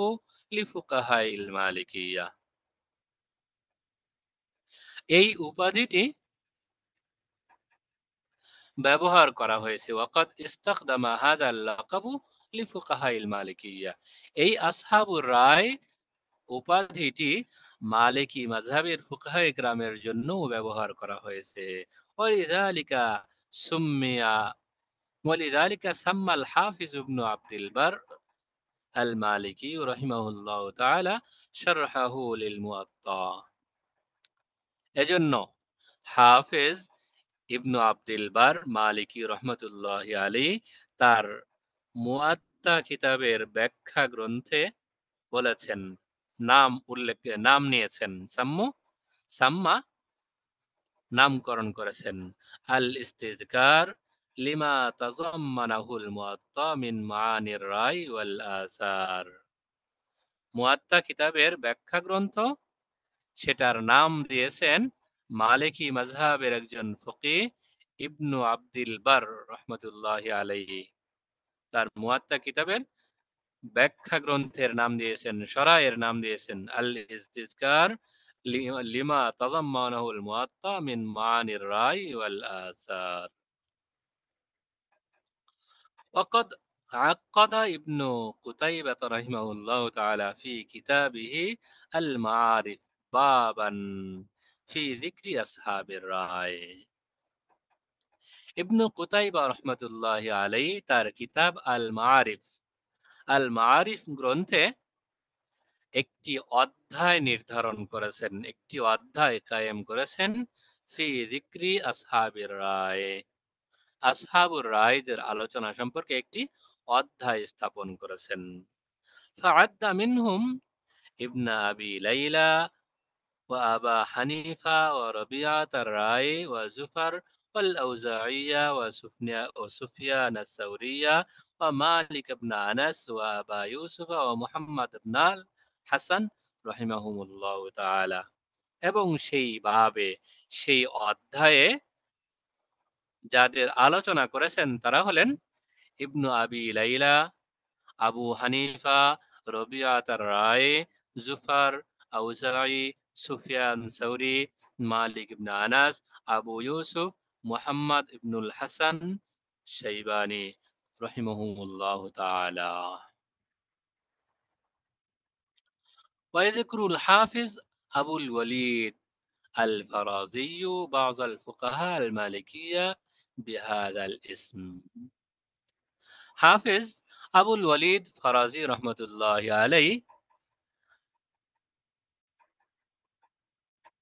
لفقهاء المالكية এই উপাধিটি ব্যবহার করা হয়েছে ওয়াকাদ ইস্তাখদামা হাদাল লাকাবু লিফুকাহাইল মালিকিয়া এই আসহাবুর রায় উপাধিটি মালিকি মাঝহাবের ফুকাহ গ্রামের জন্য ব্যবহার করা হয়েছে ওলিদালিকা সুম্মিয়া ওলিদালিকা সাম্মাল হাফিজ ইবনু আব্দুল বার আল মালিকি রহিমাহুল্লাহ তাআলা শারহাহু লিল এজন্য হাফেজ ইবনু আব্দুল বার মালিকি রহমতুল্লাহ আলী তার মুয়াত্তা কিতাবের ব্যাখ্যা গ্রন্থে বলেছেন নাম উল্লেখ নাম নিয়েছেন সাম্মু সাম্মা নামকরণ করেছেন আল ইস্তিদকার লিমা তাজাম্মানাহুল মুআত্তা মিন মাআনির ওয়াল আসার মুআত্তা কিতাবের ব্যাখ্যা গ্রন্থ সেটার নাম দিয়েছেন মালিকি মাজহাবের একজন ফকি ইবনু আব্দুল বার রহমতুল্লাহ আলাইহি তার মুআত্তা কিতাবের ব্যাখ্যা গ্রন্থের নাম দিয়েছেন শরায়ের নাম দিয়েছেন আল ইস্তিজকার লিমা তাজাম্মানাহু আল মুআত্তা মিন মানির রাই ওয়াল আসার وقد عقد ابن قتيبة رحمه الله تعالى في كتابه المعارف بابا في ذكر أصحاب الرأي ابن قتيبة رحمة الله عليه تار كتاب المعارف আল মারিফ গ্রন্থে একটি অধ্যায় নির্ধারণ করেছেন একটি অধ্যায় কায়েম করেছেন ফি আসহাবির রায় আসহাবুর রায়দের আলোচনা সম্পর্কে একটি অধ্যায় স্থাপন করেছেন ফাআদ্দা মিনহুম ইবনা আবি লাইলা ওয়া আবা হানিফা ওয়া রবিয়াত রায় ওয়া জুফার والأوزاعية وسفيان الثورية ومالك بن أنس وأبا يوسف ومحمد بن الحسن رحمهم الله تعالى এবং সেই ভাবে সেই অধ্যায়ে যাদের আলোচনা করেছেন তারা হলেন ইবনু আবি লাইলা আবু হানিফা রবিয়াতার রায় জুফার আউজাই সুফিয়ান সৌরি মালিক ইবনে আনাস আবু ইউসুফ محمد ابن الحسن شيباني رحمه الله تعالى ويذكر الحافظ أبو الوليد الفرازي بعض الفقهاء المالكية بهذا الاسم حافظ أبو الوليد فرازي رحمة الله عليه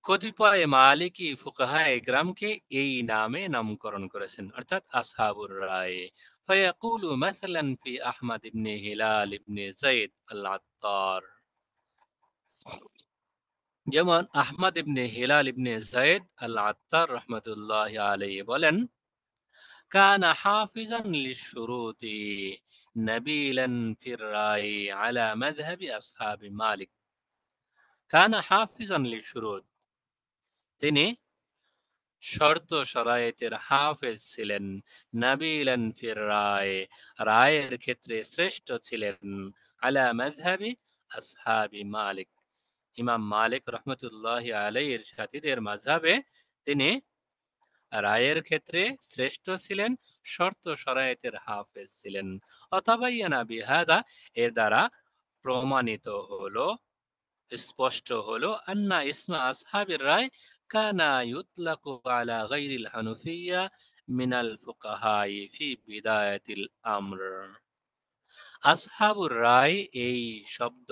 কতিপয় মালিকি ফুকাহা একরামকে এই নামে নামকরণ করেছেন অর্থাৎ আসহাবুর রায় فيقول مثلا في أحمد بن هلال بن زيد العطار যেমন আহমদ ইবনে হিলাল ইবনে জায়েদ আল আত্তার রহমতুল্লাহ আলাই বলেন কান হাফিজান লিশুরুতি নবীলান ফিররাই আলা মাযহাবি আসহাবি মালিক কান হাফিজান লিশুরুত তিনি শর্ত সরায়েতের হাফেজ ছিলেন নাবিল আনফির রায় রায়ের ক্ষেত্রে শ্রেষ্ঠ ছিলেন আলা মাযহাবি আসহাবি মালিক ইমাম মালিক রহমতুল্লাহ আলাইয়ের সাথীদের মাঝাবে তিনি রায়ের ক্ষেত্রে শ্রেষ্ঠ ছিলেন শর্ত সরায়েতের হাফেজ ছিলেন অথবা ইয়ানা হাদা এর দ্বারা প্রমাণিত হলো স্পষ্ট হলো আন্না ইসমা আসহাবির রায় কানা ইউতলাকু আলা গাইরিল হানুফিয়া মিনাল ফুকাহাই ফি বিদায়াতিল আমর আসহাবুর রায় এই শব্দ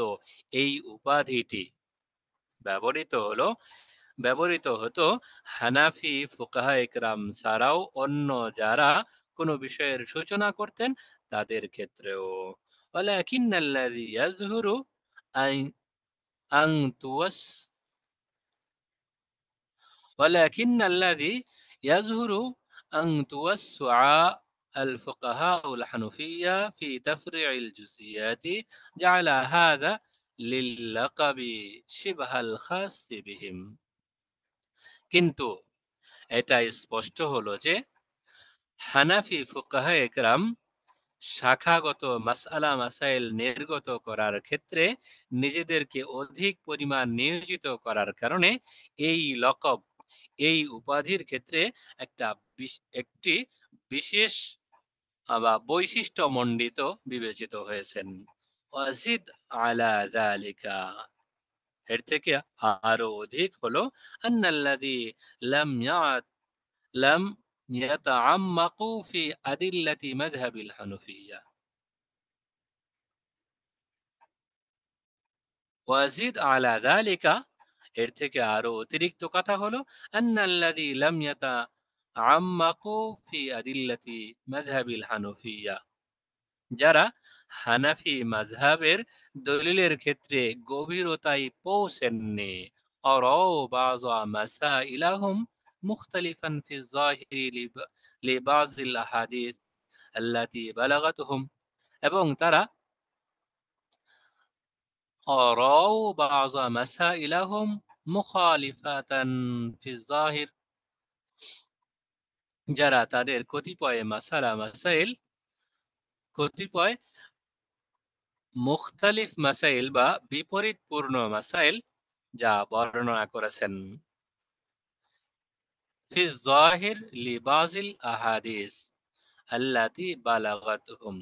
এই উপাধিটি ব্যবহৃত হলো ব্যবহৃত হতো হানাফি ফুকাহা ইকরাম সারাও অন্য যারা কোনো বিষয়ের সূচনা করতেন তাদের ক্ষেত্রেও ولكن الذي أن توس ولكن الذي يظهر أن توسع الفقهاء الحنفية في تفريع الجزيات جعل هذا للقب شبه الخاص بهم কিন্তু এটা স্পষ্ট হলো যে হানাফি ফুকাহা একরাম শাখাগত মাসালা মাসাইল নির্গত করার ক্ষেত্রে নিজেদেরকে অধিক পরিমাণ নিয়োজিত করার কারণে এই লকব এই উপাধির ক্ষেত্রে একটা একটি বিশেষ বা বৈশিষ্ট্য মণ্ডিত বিবেচিত হয়েছেন ওয়াজিদ আলা দালিকা এর থেকে আরো অধিক হলো আন্নাল্লাদি লাম লাম يتعمق في أدلة مذهب الحنفية وأزيد على ذلك এর থেকে আরো অতিরিক্ত কথা হলো আন্নাল্লাযী লাম ইয়াতাআম্মাকু ফি আদিল্লাতি মাযহাবিল হানাফিয়া যারা হানাফি মাযহাবের দলিলের ক্ষেত্রে গভীরতায় পৌঁছেননি অরাও বাযা মাসাইলাহুম مختلفا في الظاهر لبعض الأحاديث التي بلغتهم এবং তারা أروا بعض مسائلهم مخالفة في الظاهر যারা তাদের কতিপয় মাসালা মাসাইল কতিপয় মুখতালিফ মাসাইল বা বিপরীতপূর্ণ মাসাইল যা বর্ণনা করেছেন في الظاهر لبعض الأحاديث التي বালাগাতহুম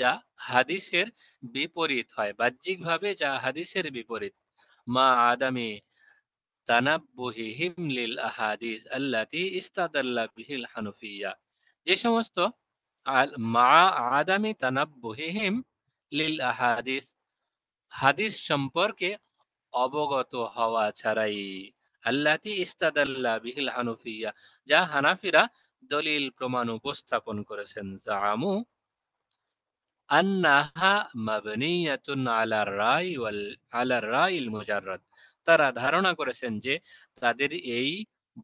যা হাদিসের বিপরীত হয় বাহ্যিকভাবে যা হাদিসের বিপরীত মা আদামি তানাব্বুহিহিম লিল আহাদিস আল্লাতি ইস্তাদাল্লা বিহিল হানুফিয়া যে সমস্ত মা আদামি তানাব্বুহিহিম লিল আহাদিস হাদিস সম্পর্কে অবগত হওয়া ছাড়াই আল্লাতি ইস্তাদাল্লা বিহিল হানুফিয়া যা হানাফিরা দলিল প্রমাণ উপস্থাপন করেছেন জামু আন্নাহা মাবনিয়াতুন ওয়াল মুজাররাদ তারা ধারণা করেছেন যে তাদের এই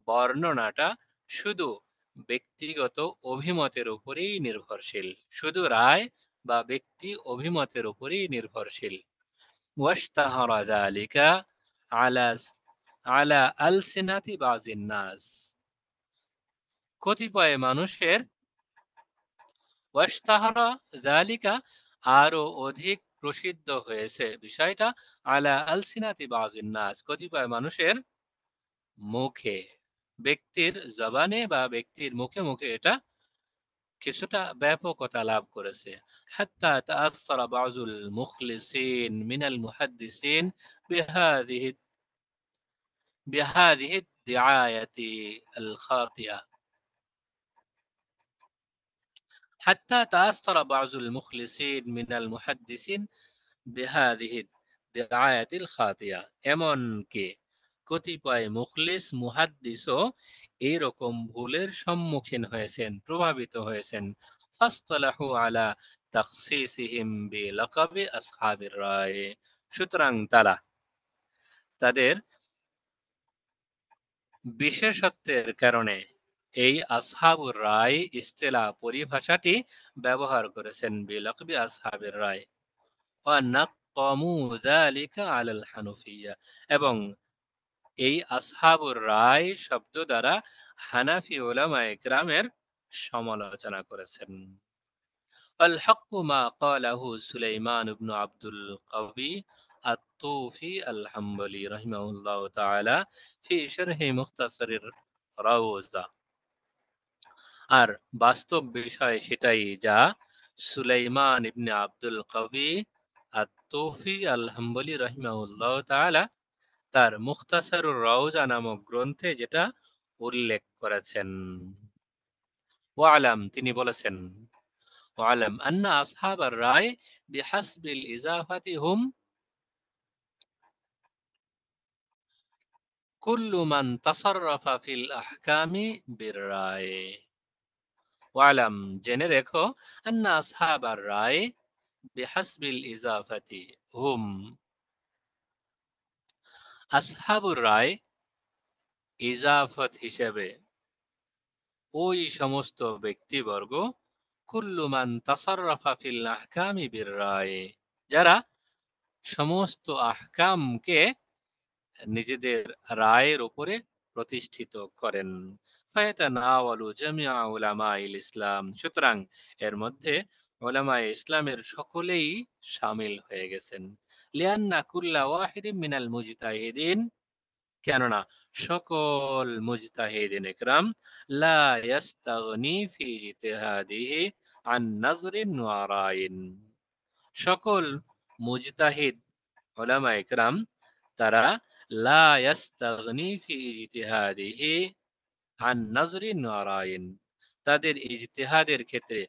বর্ণনাটা শুধু ব্যক্তিগত অভিমতের উপরেই নির্ভরশীল শুধু রায় বা ব্যক্তি অভিমতের উপরেই নির্ভরশীল ওয়াস্তাহরা আলা আলা আল সিনাতি বাজিন কতিপয় মানুষের ওয়াস্তাহারা জালিকা আরো অধিক প্রসিদ্ধ হয়েছে বিষয়টা আলা আল সিনাতি বাজিন কতিপয় মানুষের মুখে ব্যক্তির জবানে বা ব্যক্তির মুখে মুখে এটা কিছুটা ব্যাপকতা লাভ করেছে হাত্তা তাআসসারা বাযুল মুখলিসিন মিনাল মুহাদ্দিসিন বিহাদিহি بهذه الدعاية الخاطئة حتى تأثر بعض المخلصين من المحدثين بهذه الدعاية الخاطئة এমন কি কতিপয় মুখলিস মুহাদ্দিসও এইরকম ভুলের সম্মুখীন হয়েছেন প্রভাবিত হয়েছেন ফাস্তালাহু আলা তাখসিসিহিম বি লাকাবি আসহাবির রায় সুতরাং তারা তাদের বিশেষত্বের কারণে এই আসহাবুর রায় ইস্তেলা পরিভাষাটি ব্যবহার করেছেন বিলকবি আসহাবের রায় আলাল হানুফিয়া এবং এই আসহাবুর রায় শব্দ দ্বারা হানাফি ওলামা গ্রামের সমালোচনা করেছেন الحق ما قاله سليمان بن عبد القوي الطوفي الحنبلي رحمه الله تعالى في شرح مختصر الروزة আর বাস্তব বিষয় সেটাই যা সুলাইমান ইবনে আব্দুল কবি আত্তফি আল হাম্বলি রহিমাউল্লাহ তাআলা তার মুখতাসারুর রওজা নামক গ্রন্থে যেটা উল্লেখ করেছেন ও আলাম তিনি বলেছেন ওয়ালাম আন্না আসহাব আর রায় বিহাসবিল ইজাফাতি হুম কুল্লু মান তাসাররাফা ফিল আহকামি বিররায় ওয়ালাম জেনে রেখো আন্না আসহাবার রায় বিহাসবিল ইজাফাতি হুম আসহাবুর রায় ইজাফত হিসেবে ওই সমস্ত ব্যক্তিবর্গ কুল্লুমান তাসাররাফা ফিল আহকামি বির রায় যারা সমস্ত আহকামকে নিজেদের রায়ের উপরে প্রতিষ্ঠিত করেন ইসলাম সুতরাং এর মধ্যে ওলামা ইসলামের সকলেই সামিল হয়ে গেছেন লিয়ান্না কুল্লা ওয়াহিদিন মিনাল মুজিতাহিদিন কেননা সকল মুজতাহিদিন একরাম লা ইয়াস্তাগনি ফি ইজতিহাদিহি আন নাজরিন ওয়া রাইন সকল মুজতাহিদ ওলামা একরাম তারা লা ইয়াস্তাগনি ফি ইজতিহাদিহি আন নজরি নারায়ণ তাদের ইজতিহাদের ক্ষেত্রে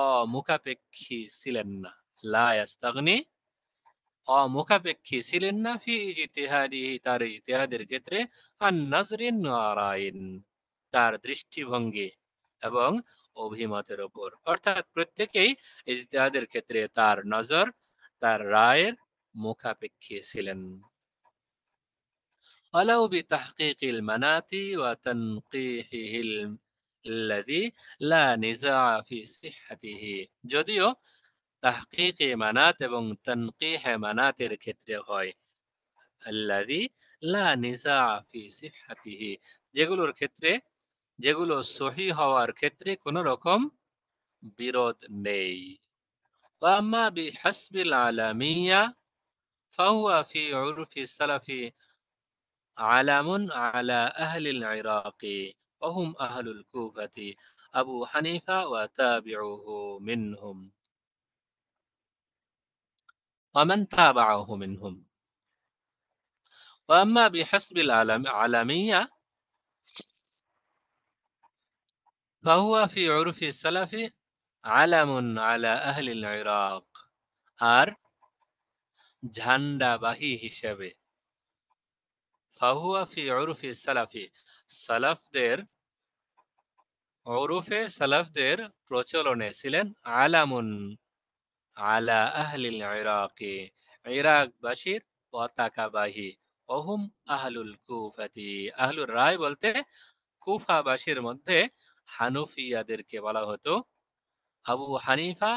অমুখাপেক্ষী ছিলেন না লা ইয়াস্তাগনি অমুখাপেক্ষী ছিলেন না ফি ইজতিহাদিহি তার ইজতিহাদের ক্ষেত্রে আন নজরিন নারায়ণ তার দৃষ্টিভঙ্গি এবং অভিমতের উপর অর্থাৎ প্রত্যেকেই ইজতিহাদের ক্ষেত্রে তার নজর তার রায়ের মুখাপেক্ষী ছিলেন ولو بتحقيق المناة وتنقيحه الذي لا نزاع في صحته جديو تحقيق مناة وتنقيح مناة الكتري الذي لا نزاع في صحته جيغولو الكتري جيغولو صحي هو الكتري كنو رقم بيرود ني وأما بحسب العالمية فهو في عرف السلف علم على أهل العراق وهم أهل الكوفة أبو حنيفة وتابعوه منهم ومن تابعه منهم وأما بحسب العالمية فهو في عرف السلف علم على أهل العراق جهند بهي হিসেবে সালাফদের প্রচলনে ছিলেন আলামুন আলা আহলিল পতাকাবাহী অহুম আহলুল কুফাতি আহলুর রায় বলতে কুফাবাসীর মধ্যে হানুফিয়াদেরকে বলা হতো আবু হানিফা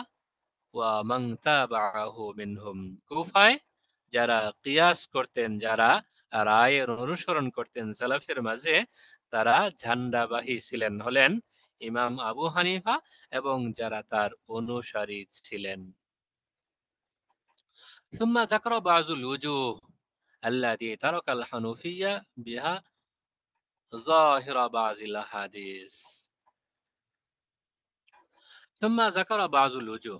ওয়া মাংতাবাহু মিনহুম কুফায় যারা কিয়াস করতেন যারা রায়ের অনুসরণ করতেন সালাফের মাঝে তারা ঝান্ডাবাহী ছিলেন হলেন ইমাম আবু হানিফা এবং যারা তার অনুসারী ছিলেন ثم ذكر بعض الوجوه التي ترك بها ظاهر بعض الأحاديث ثم ذكر بعض الوجوه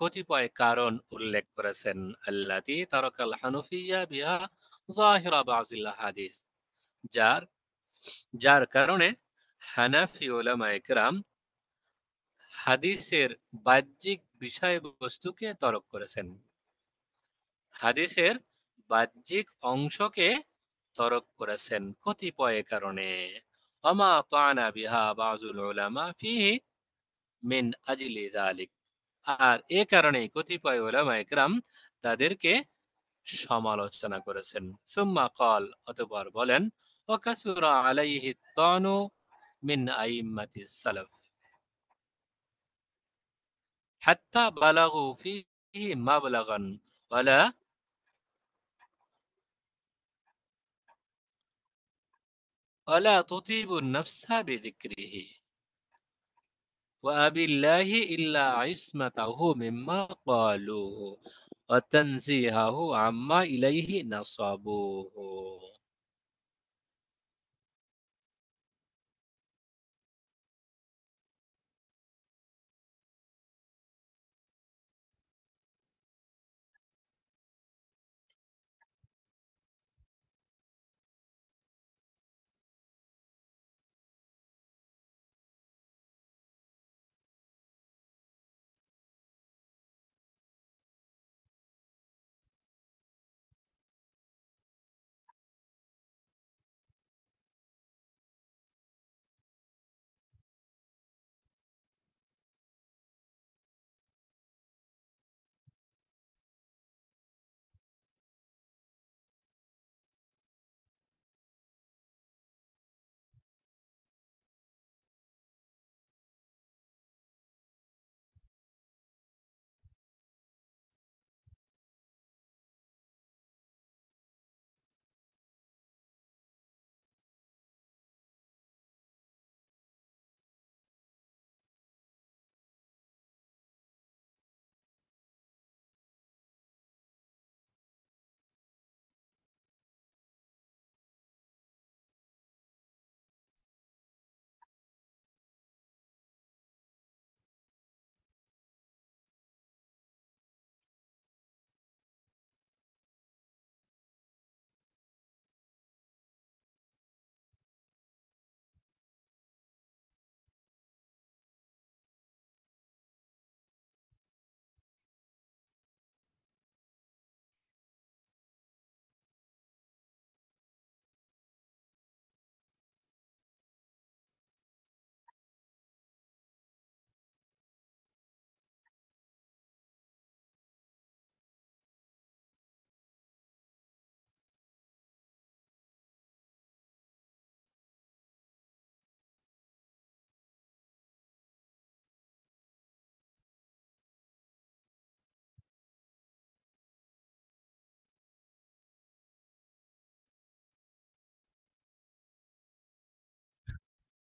কতিপয় কারণ উল্লেখ করেছেন আল্লাতি তারকাল হানুফিয়া বিহা জাহিরা বাজিল্লা হাদিস যার যার কারণে হানাফি ওলামা একরাম হাদিসের বাহ্যিক বিষয়বস্তুকে তরক করেছেন হাদিসের বাহ্যিক অংশকে তরক করেছেন কতিপয় কারণে অমা তানা বিহা বাজুল ওলামা ফিহি মিন আজিলি আর এ কারণে কতিপয় ওলামা একরাম তাদেরকে সমালোচনা করেছেন সুম্মা কল অতপর বলেন ওকাসুরা আলাইহি তানু মিন আইম্মাতি সালাফ হাত্তা বালাগু ফিহি মাবলাগান ওয়ালা ولا تطيب النفس بذكره وأبي الله إلا عصمته مما قالوه وتنزيهه عما إليه نصبوه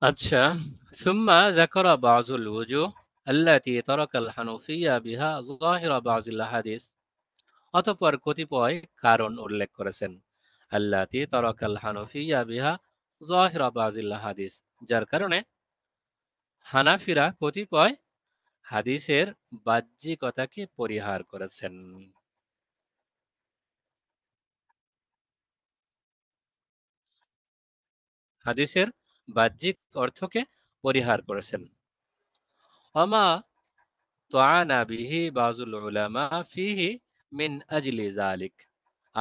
আচ্ছা সুম্মা ذكر বাজুল ওজু আল্লাতি তরকাল হানুফিয়া বিহা ظاهر بعض হাদিস অতঃপর কতিপয় কারণ উল্লেখ করেছেন আল্লাতি তরকাল হানুফিয়া বিহা জহির বাজিল্লা হাদিস যার কারণে হানাফিরা কতিপয় হাদিসের বাহ্যিকতাকে পরিহার করেছেন হাদিসের বাহ্যিক অর্থকে পরিহার করেছেন অমা তোয়ানা বিহি বাজুল উলামা ফিহি মিন আজলি জালিক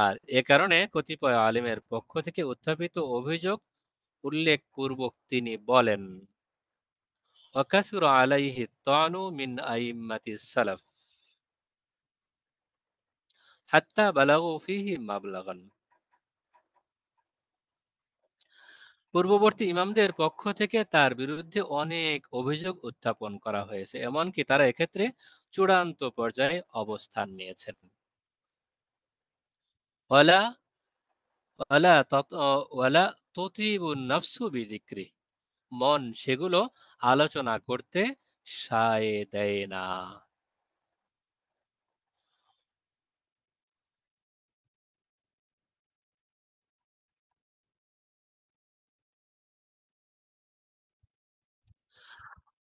আর এ কারণে কতিপয় আলিমের পক্ষ থেকে উত্থাপিত অভিযোগ উল্লেখ পূর্বক তিনি বলেন অকাসুর আলাইহি তানু মিন আইম্মাতি সালাফ হাত্তা বালাগু ফিহি মাবলাগান পূর্ববর্তী ইমামদের পক্ষ থেকে তার বিরুদ্ধে অনেক অভিযোগ উত্থাপন করা হয়েছে এমনকি তারা এক্ষেত্রে চূড়ান্ত পর্যায়ে অবস্থান নিয়েছেন মন সেগুলো আলোচনা করতে সায় দেয় না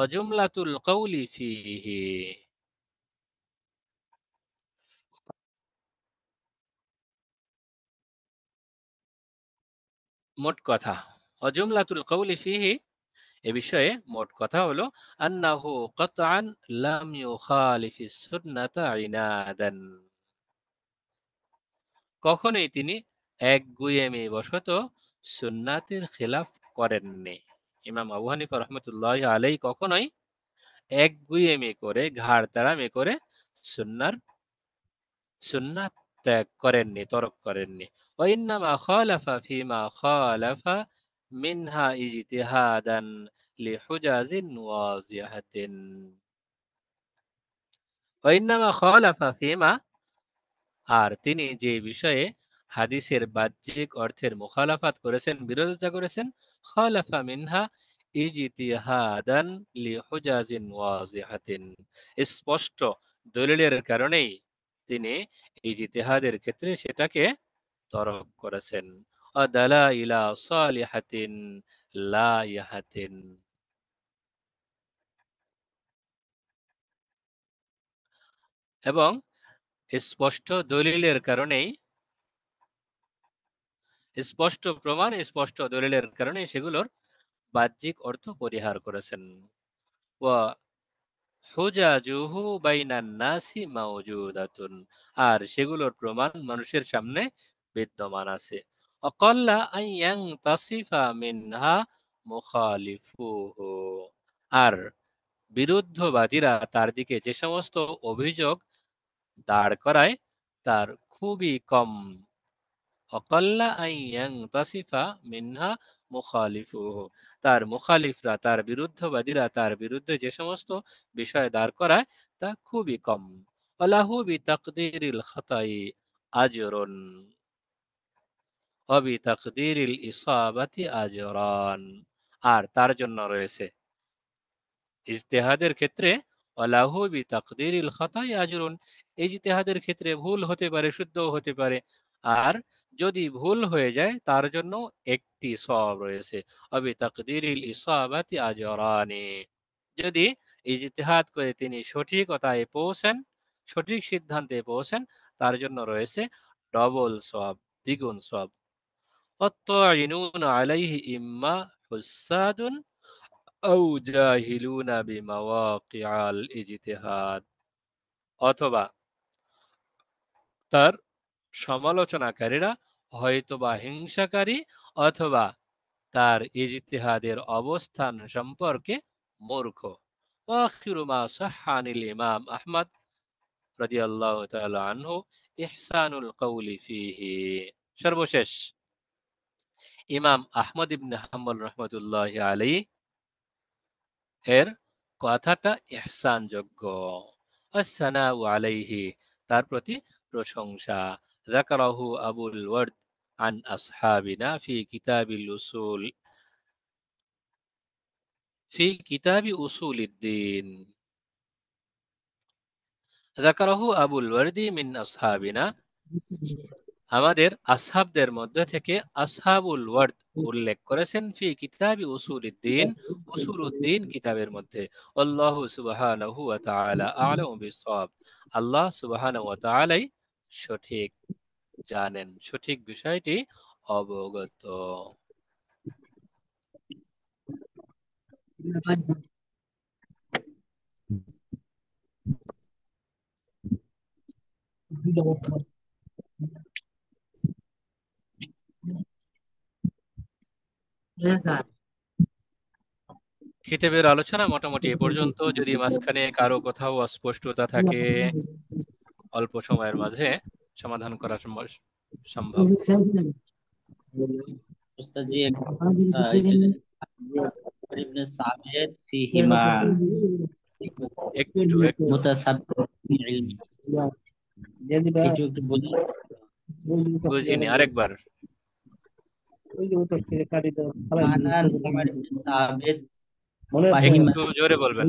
অজুমলাতুল কৌলি ফিহি মোট কথা অজুমলাতুল কৌলি ফিহি এ বিষয়ে মোট কথা হলো আন্নাহু কতআন লাম ইউখালিফি সুন্নাতা আইনাদান কখনোই তিনি এক গুয়েমি বশত সুন্নাতের খেলাফ করেননি ইমাম আবু হানিফা রহমতুল্লাহ আলাই কখনোই এক গুয়েমি করে ঘাড় তাড়ামি করে সুন্নার সুন্না ত্যাগ করেননি তরক করেননি ফিমা মিনহা ওয়াজিহাতিন ফিমা আর তিনি যে বিষয়ে হাদিসের বাহ্যিক অর্থের মুখালাফাত করেছেন বিরোধিতা করেছেন স্পষ্ট দলিলের কারণেই তিনি ইজতিহাদের ক্ষেত্রে সেটাকে তরক করেছেন সালিহাতিন এবং স্পষ্ট দলিলের কারণেই স্পষ্ট প্রমাণ স্পষ্ট দলিলের কারণে সেগুলোর বাহ্যিক অর্থ পরিহার করেছেন আর সেগুলোর প্রমাণ মানুষের সামনে বিদ্যমান আছে আর বিরুদ্ধবাদীরা তার দিকে যে সমস্ত অভিযোগ দাঁড় করায় তার খুবই কম আইয়াং তাসিফা মিনহা তার মুখালিফরা তার বিরুদ্ধবাদীরা তার বিরুদ্ধে যে সমস্ত বিষয় দাঁড় করায় তা খুবই কম অলাহু বি তাকদিরিল খতাই আজরন অবি তাকদিরিল ইসাবাতি আর তার জন্য রয়েছে ইজতেহাদের ক্ষেত্রে অলাহু বি তাকদিরিল খতাই আজরুন ইজতেহাদের ক্ষেত্রে ভুল হতে পারে শুদ্ধও হতে পারে আর যদি ভুল হয়ে যায় তার জন্য একটি সব রয়েছে অবি তকদির ইসাবাতি আজরানি যদি ইজতিহাদ করে তিনি সঠিকতায় পৌঁছেন সঠিক সিদ্ধান্তে পৌঁছেন তার জন্য রয়েছে ডবল সব দ্বিগুণ সব অত্তাইনুন আলাইহি ইম্মা হুসাদুন আও জাহিলুনা বিমাওয়াকিআল ইজতিহাদ অথবা তার সমালোচনাকারীরা হয়তোবা হিংসাকারী অথবা তার ইজতিহাদের অবস্থান সম্পর্কে মূর্খ ওয়াখিরুমা সাহানিল ইমাম আহমদ রাদিয়াল্লাহু তাআলা আনহু ইহসানুল কওলি ফিহি সর্বশেষ ইমাম আহমদ ইবনে হাম্বল রহমতুল্লাহ আলী এর কথাটা ইহসানযোগ্য আসসানা আলাইহি তার প্রতি প্রশংসা ذكره أبو الورد عن أصحابنا في كتاب الأصول في كتاب أصول الدين ذكره أبو الورد من أصحابنا আমাদের আসহাবদের মধ্যে থেকে আসহাবুল ওয়ার্দ উল্লেখ করেছেন ফি কিতাবি উসুল উদ্দিন উসুল উদ্দিন কিতাবের মধ্যে আল্লাহ সুবাহ আলম বিসব আল্লাহ সুবাহ সঠিক জানেন সঠিক বিষয়টি অবগত খিতেবের আলোচনা মোটামুটি এ পর্যন্ত যদি মাঝখানে কারো কোথাও অস্পষ্টতা থাকে অল্প সময়ের মাঝে সমাধান করা সম্ভব একটু বুঝিনি আরেকবার জোরে বলবেন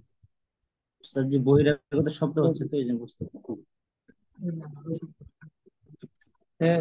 তার যে বহিরাগত শব্দ হচ্ছে তো এই জন্য বুঝতে হ্যাঁ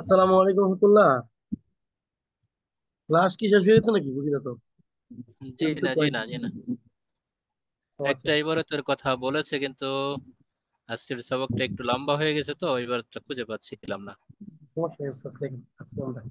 আসসালামু আলাইকুম রহমতুল্লাহ ক্লাস কি শেষ হয়েছে নাকি বুঝি তো জি না জি না জি না আচ্ছা। একটা কথা বলেছে কিন্তু আজকের সবকটা একটু লম্বা হয়ে গেছে তো এবার খুঁজে পাচ্ছিলাম না সমস্যা নেই আসসালামু আলাইকুম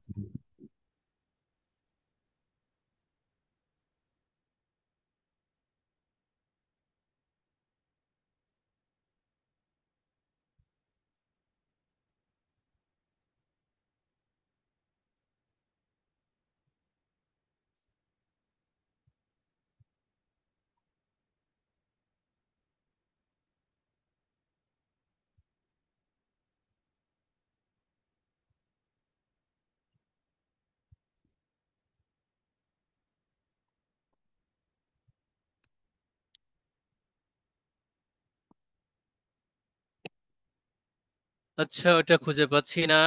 আচ্ছা ওটা খুঁজে পাচ্ছি না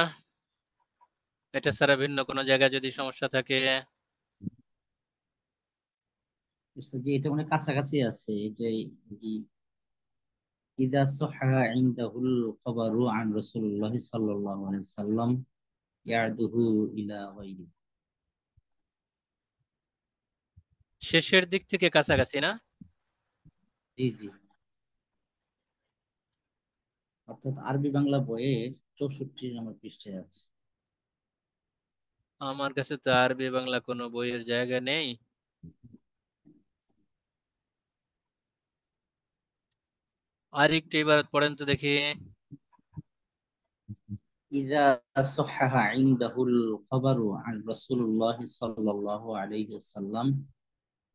এটা ছাড়া ভিন্ন কোনো জায়গায় যদি সমস্যা থাকে যে এটা কাছাকাছি আছে এটাই সাল্লাম ইয়াদুহু ইলা গায়রি শেষের দিক থেকে কাছাকাছি না জি জি অর্থাৎ আরবি বাংলা বইয়ের চৌষট্টি নম্বর পৃষ্ঠায় আছে আমার কাছে তো আরবি বাংলা কোনো বইয়ের জায়গা নেই আরেকটি এবার পড়েন তো দেখি إذا صح عنده الخبر عن رسول الله صلى الله عليه وسلم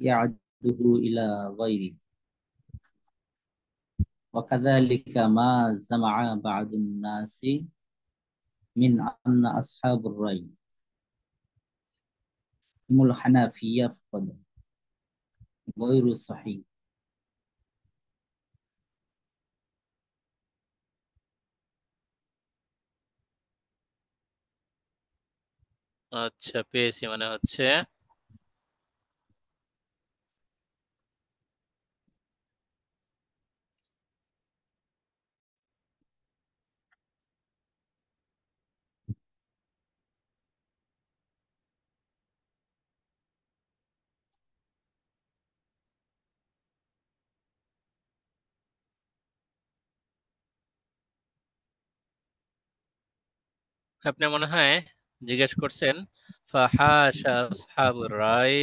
يعده إلى غيره وكذلك ما زمع بعض الناس من أن أصحاب الرأي هم الحنفية فقد غير صحيح আচ্ছা পেয়েছি মানে হচ্ছে আপনি মনে হয় জিজ্ঞেস করছেন ফাহাশা আসহাবুর রায়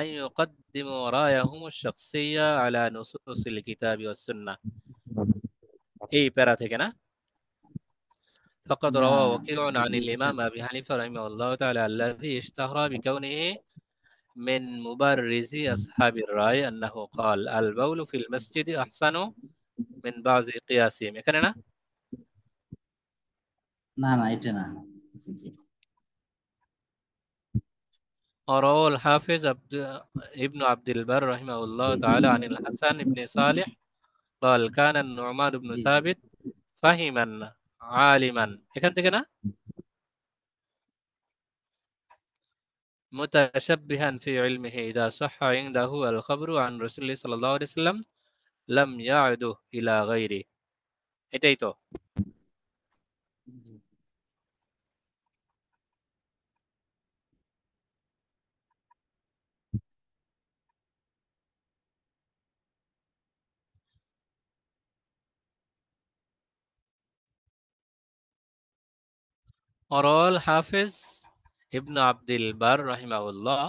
أن يقدموا رأيهم الشخصية على نصوص الكتاب والسنة এই প্যারা থেকে না فقد روى وكيع عن الإمام أبي حنيفة رحمه الله تعالى الذي اشتهر بكونه من مبرز أصحاب الرأي أنه قال البول في المسجد أحسن من بعض قياسهم كان না না الحافظ عبد ابن عبد البر رحمه الله تعالى عن الحسن بن صالح قال كان النعمان بن ثابت فهما عالما كان تكنا متشبها في علمه إذا صح عنده الخبر عن رسول الله صلى الله عليه وسلم لم يعد إلى غيره এটাই قرأ الحافظ ابن عبد البر رحمه الله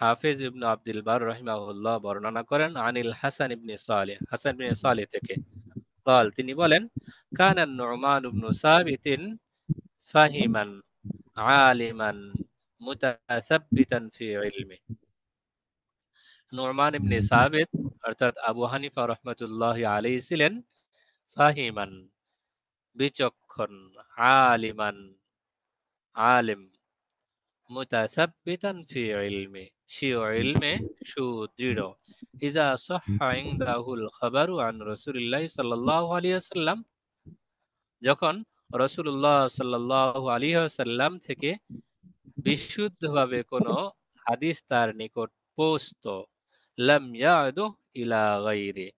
হাফিজ ইবনু আব্দুল বার রহিমাহুল্লাহ বর্ণনা করেন আনিল হাসান ইবনে সালে হাসান ইবনে সালে থেকে قال তিনি বলেন কানান নুমান ইবনু সাবিতিন ফাহিমান আলিমান মুতাসাব্বিতান ফি ইলমি নুমান ইবনে সাবিত অর্থাৎ আবু হানিফা রহমাতুল্লাহি আলাইহি ছিলেন ফাহিমান বিচক্ষণ আলিমান আলেম মুতাসাব্বিতান ফি সিও ইলমে সুদৃঢ় ইজা ইনদাহুল খাবারু আন সাল্লাল্লাহু আলাইহি ওয়াসাল্লাম যখন রাসূলুল্লাহ সাল্লাল্লাহু আলাইহি ওয়াসাল্লাম থেকে বিশুদ্ধভাবে কোনো হাদিস তার নিকট পৌঁছত লাম ইয়াদু ইলা গায়রি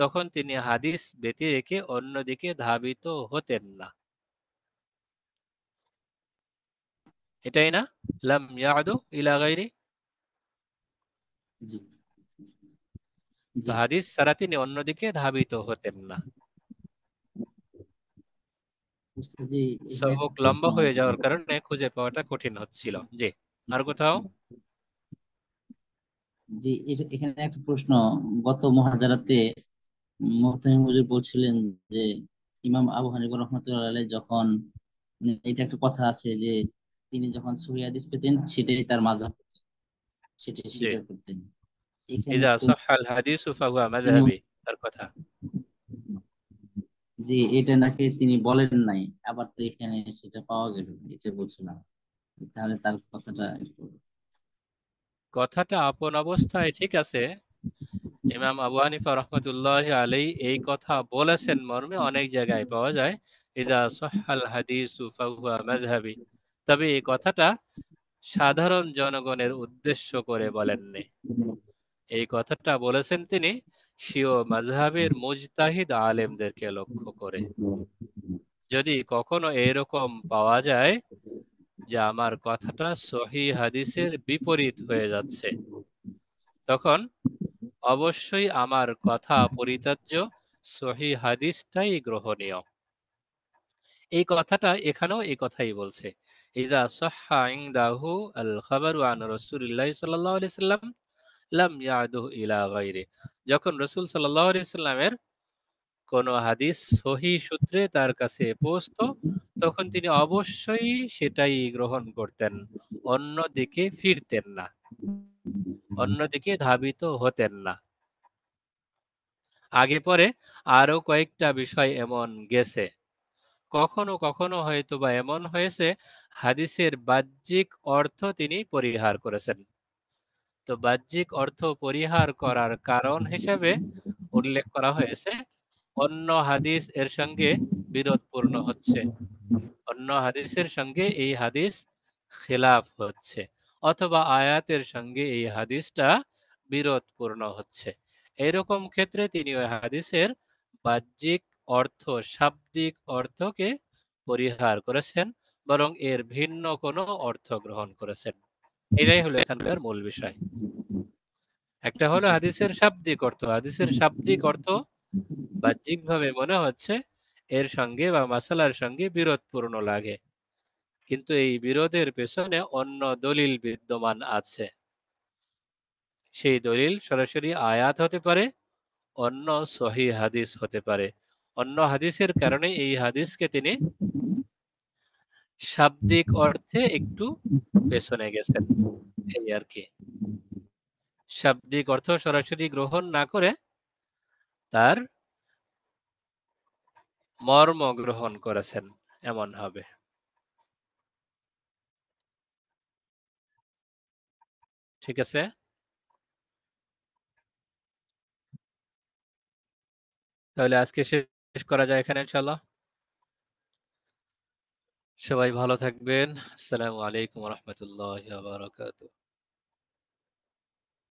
তখন তিনি হাদিস রেখে অন্যদিকে ধাবিত হতেন না এটাই না লাম ইয়াদু ইলা গাইরি হাদিস সারা তিনি অন্যদিকে ধাবিত হতেন না সবক লম্বা হয়ে যাওয়ার কারণে খুঁজে পাওয়াটা কঠিন হচ্ছিল জি আর কোথাও জি এখানে একটা প্রশ্ন গত মহাজারাতে মুহতামি মুজিব বলছিলেন যে ইমাম আবু হানিফা রহমতুল্লাহ যখন মানে এটা একটা কথা আছে যে তিনি যখন সহি হাদিস পেতেন সেটাই তার মাযহাব সেটা স্বীকার করতেন তার কথা জি এটা নাকি তিনি বলেন নাই আবার তো এখানে সেটা পাওয়া গেল এটা বলছিলাম তাহলে তার কথাটা কথাটা আপন অবস্থায় ঠিক আছে ইমাম আবু হানিফা রহমতুল্লাহ আলী এই কথা বলেছেন মর্মে অনেক জায়গায় পাওয়া যায় ইদা সহাল হাদিস ফাহুয়া মাযহাবি তবে এই কথাটা সাধারণ জনগণের উদ্দেশ্য করে বলেননি এই কথাটা বলেছেন তিনি শিও মাজহাবের মুজতাহিদ আলেমদেরকে লক্ষ্য করে যদি কখনো এরকম পাওয়া যায় যে আমার কথাটা সহি হাদিসের বিপরীত হয়ে যাচ্ছে তখন অবশ্যই আমার কথা পরিত্য সহি হাদিসটাই গ্রহণীয় এই কথাটা এখানেও এই কথাই বলছে ইদা সহা ইংদাহু আল সাল্লাহ সাল্লাম লাম ইয়াদু ইলা গাইরে যখন রসুল সাল্লাহ সাল্লামের কোন হাদিস সহি সূত্রে তার কাছে পৌঁছত তখন তিনি অবশ্যই সেটাই গ্রহণ করতেন অন্যদিকে ফিরতেন না অন্যদিকে ধাবিত হতেন না আগে পরে আরো কয়েকটা বিষয় এমন গেছে কখনো কখনো হয়তো বা এমন হয়েছে হাদিসের বাহ্যিক অর্থ তিনি পরিহার করেছেন তো বাহ্যিক অর্থ পরিহার করার কারণ হিসেবে উল্লেখ করা হয়েছে অন্য হাদিস এর সঙ্গে বিরোধপূর্ণ হচ্ছে অন্য হাদিসের সঙ্গে এই হাদিস খেলাফ হচ্ছে অথবা আয়াতের সঙ্গে এই হাদিসটা বিরোধপূর্ণ হচ্ছে এরকম ক্ষেত্রে তিনি ওই হাদিসের বাহ্যিক অর্থ শাব্দিক অর্থকে পরিহার করেছেন বরং এর ভিন্ন কোনো অর্থ গ্রহণ করেছেন এটাই হলো এখানকার মূল বিষয় একটা হলো হাদিসের শাব্দিক অর্থ হাদিসের শাব্দিক অর্থ বাহ্যিকভাবে মনে হচ্ছে এর সঙ্গে বা মাসালার সঙ্গে বিরোধপূর্ণ লাগে কিন্তু এই বিরোধের পেছনে অন্য দলিল বিদ্যমান আছে সেই দলিল সরাসরি আয়াত হতে পারে অন্য সহি হাদিস হতে পারে অন্য হাদিসের কারণে এই হাদিসকে তিনি শাব্দিক অর্থে একটু পেছনে গেছেন এই আর কি শাব্দিক অর্থ সরাসরি গ্রহণ না করে তার মর্ম গ্রহণ করেছেন এমন হবে ঠিক আছে তাহলে আজকে সে শেষ করা যায় এখানে ইনশাল্লাহ সবাই ভালো থাকবেন আসসালামু আলাইকুম রহমতুল্লাহ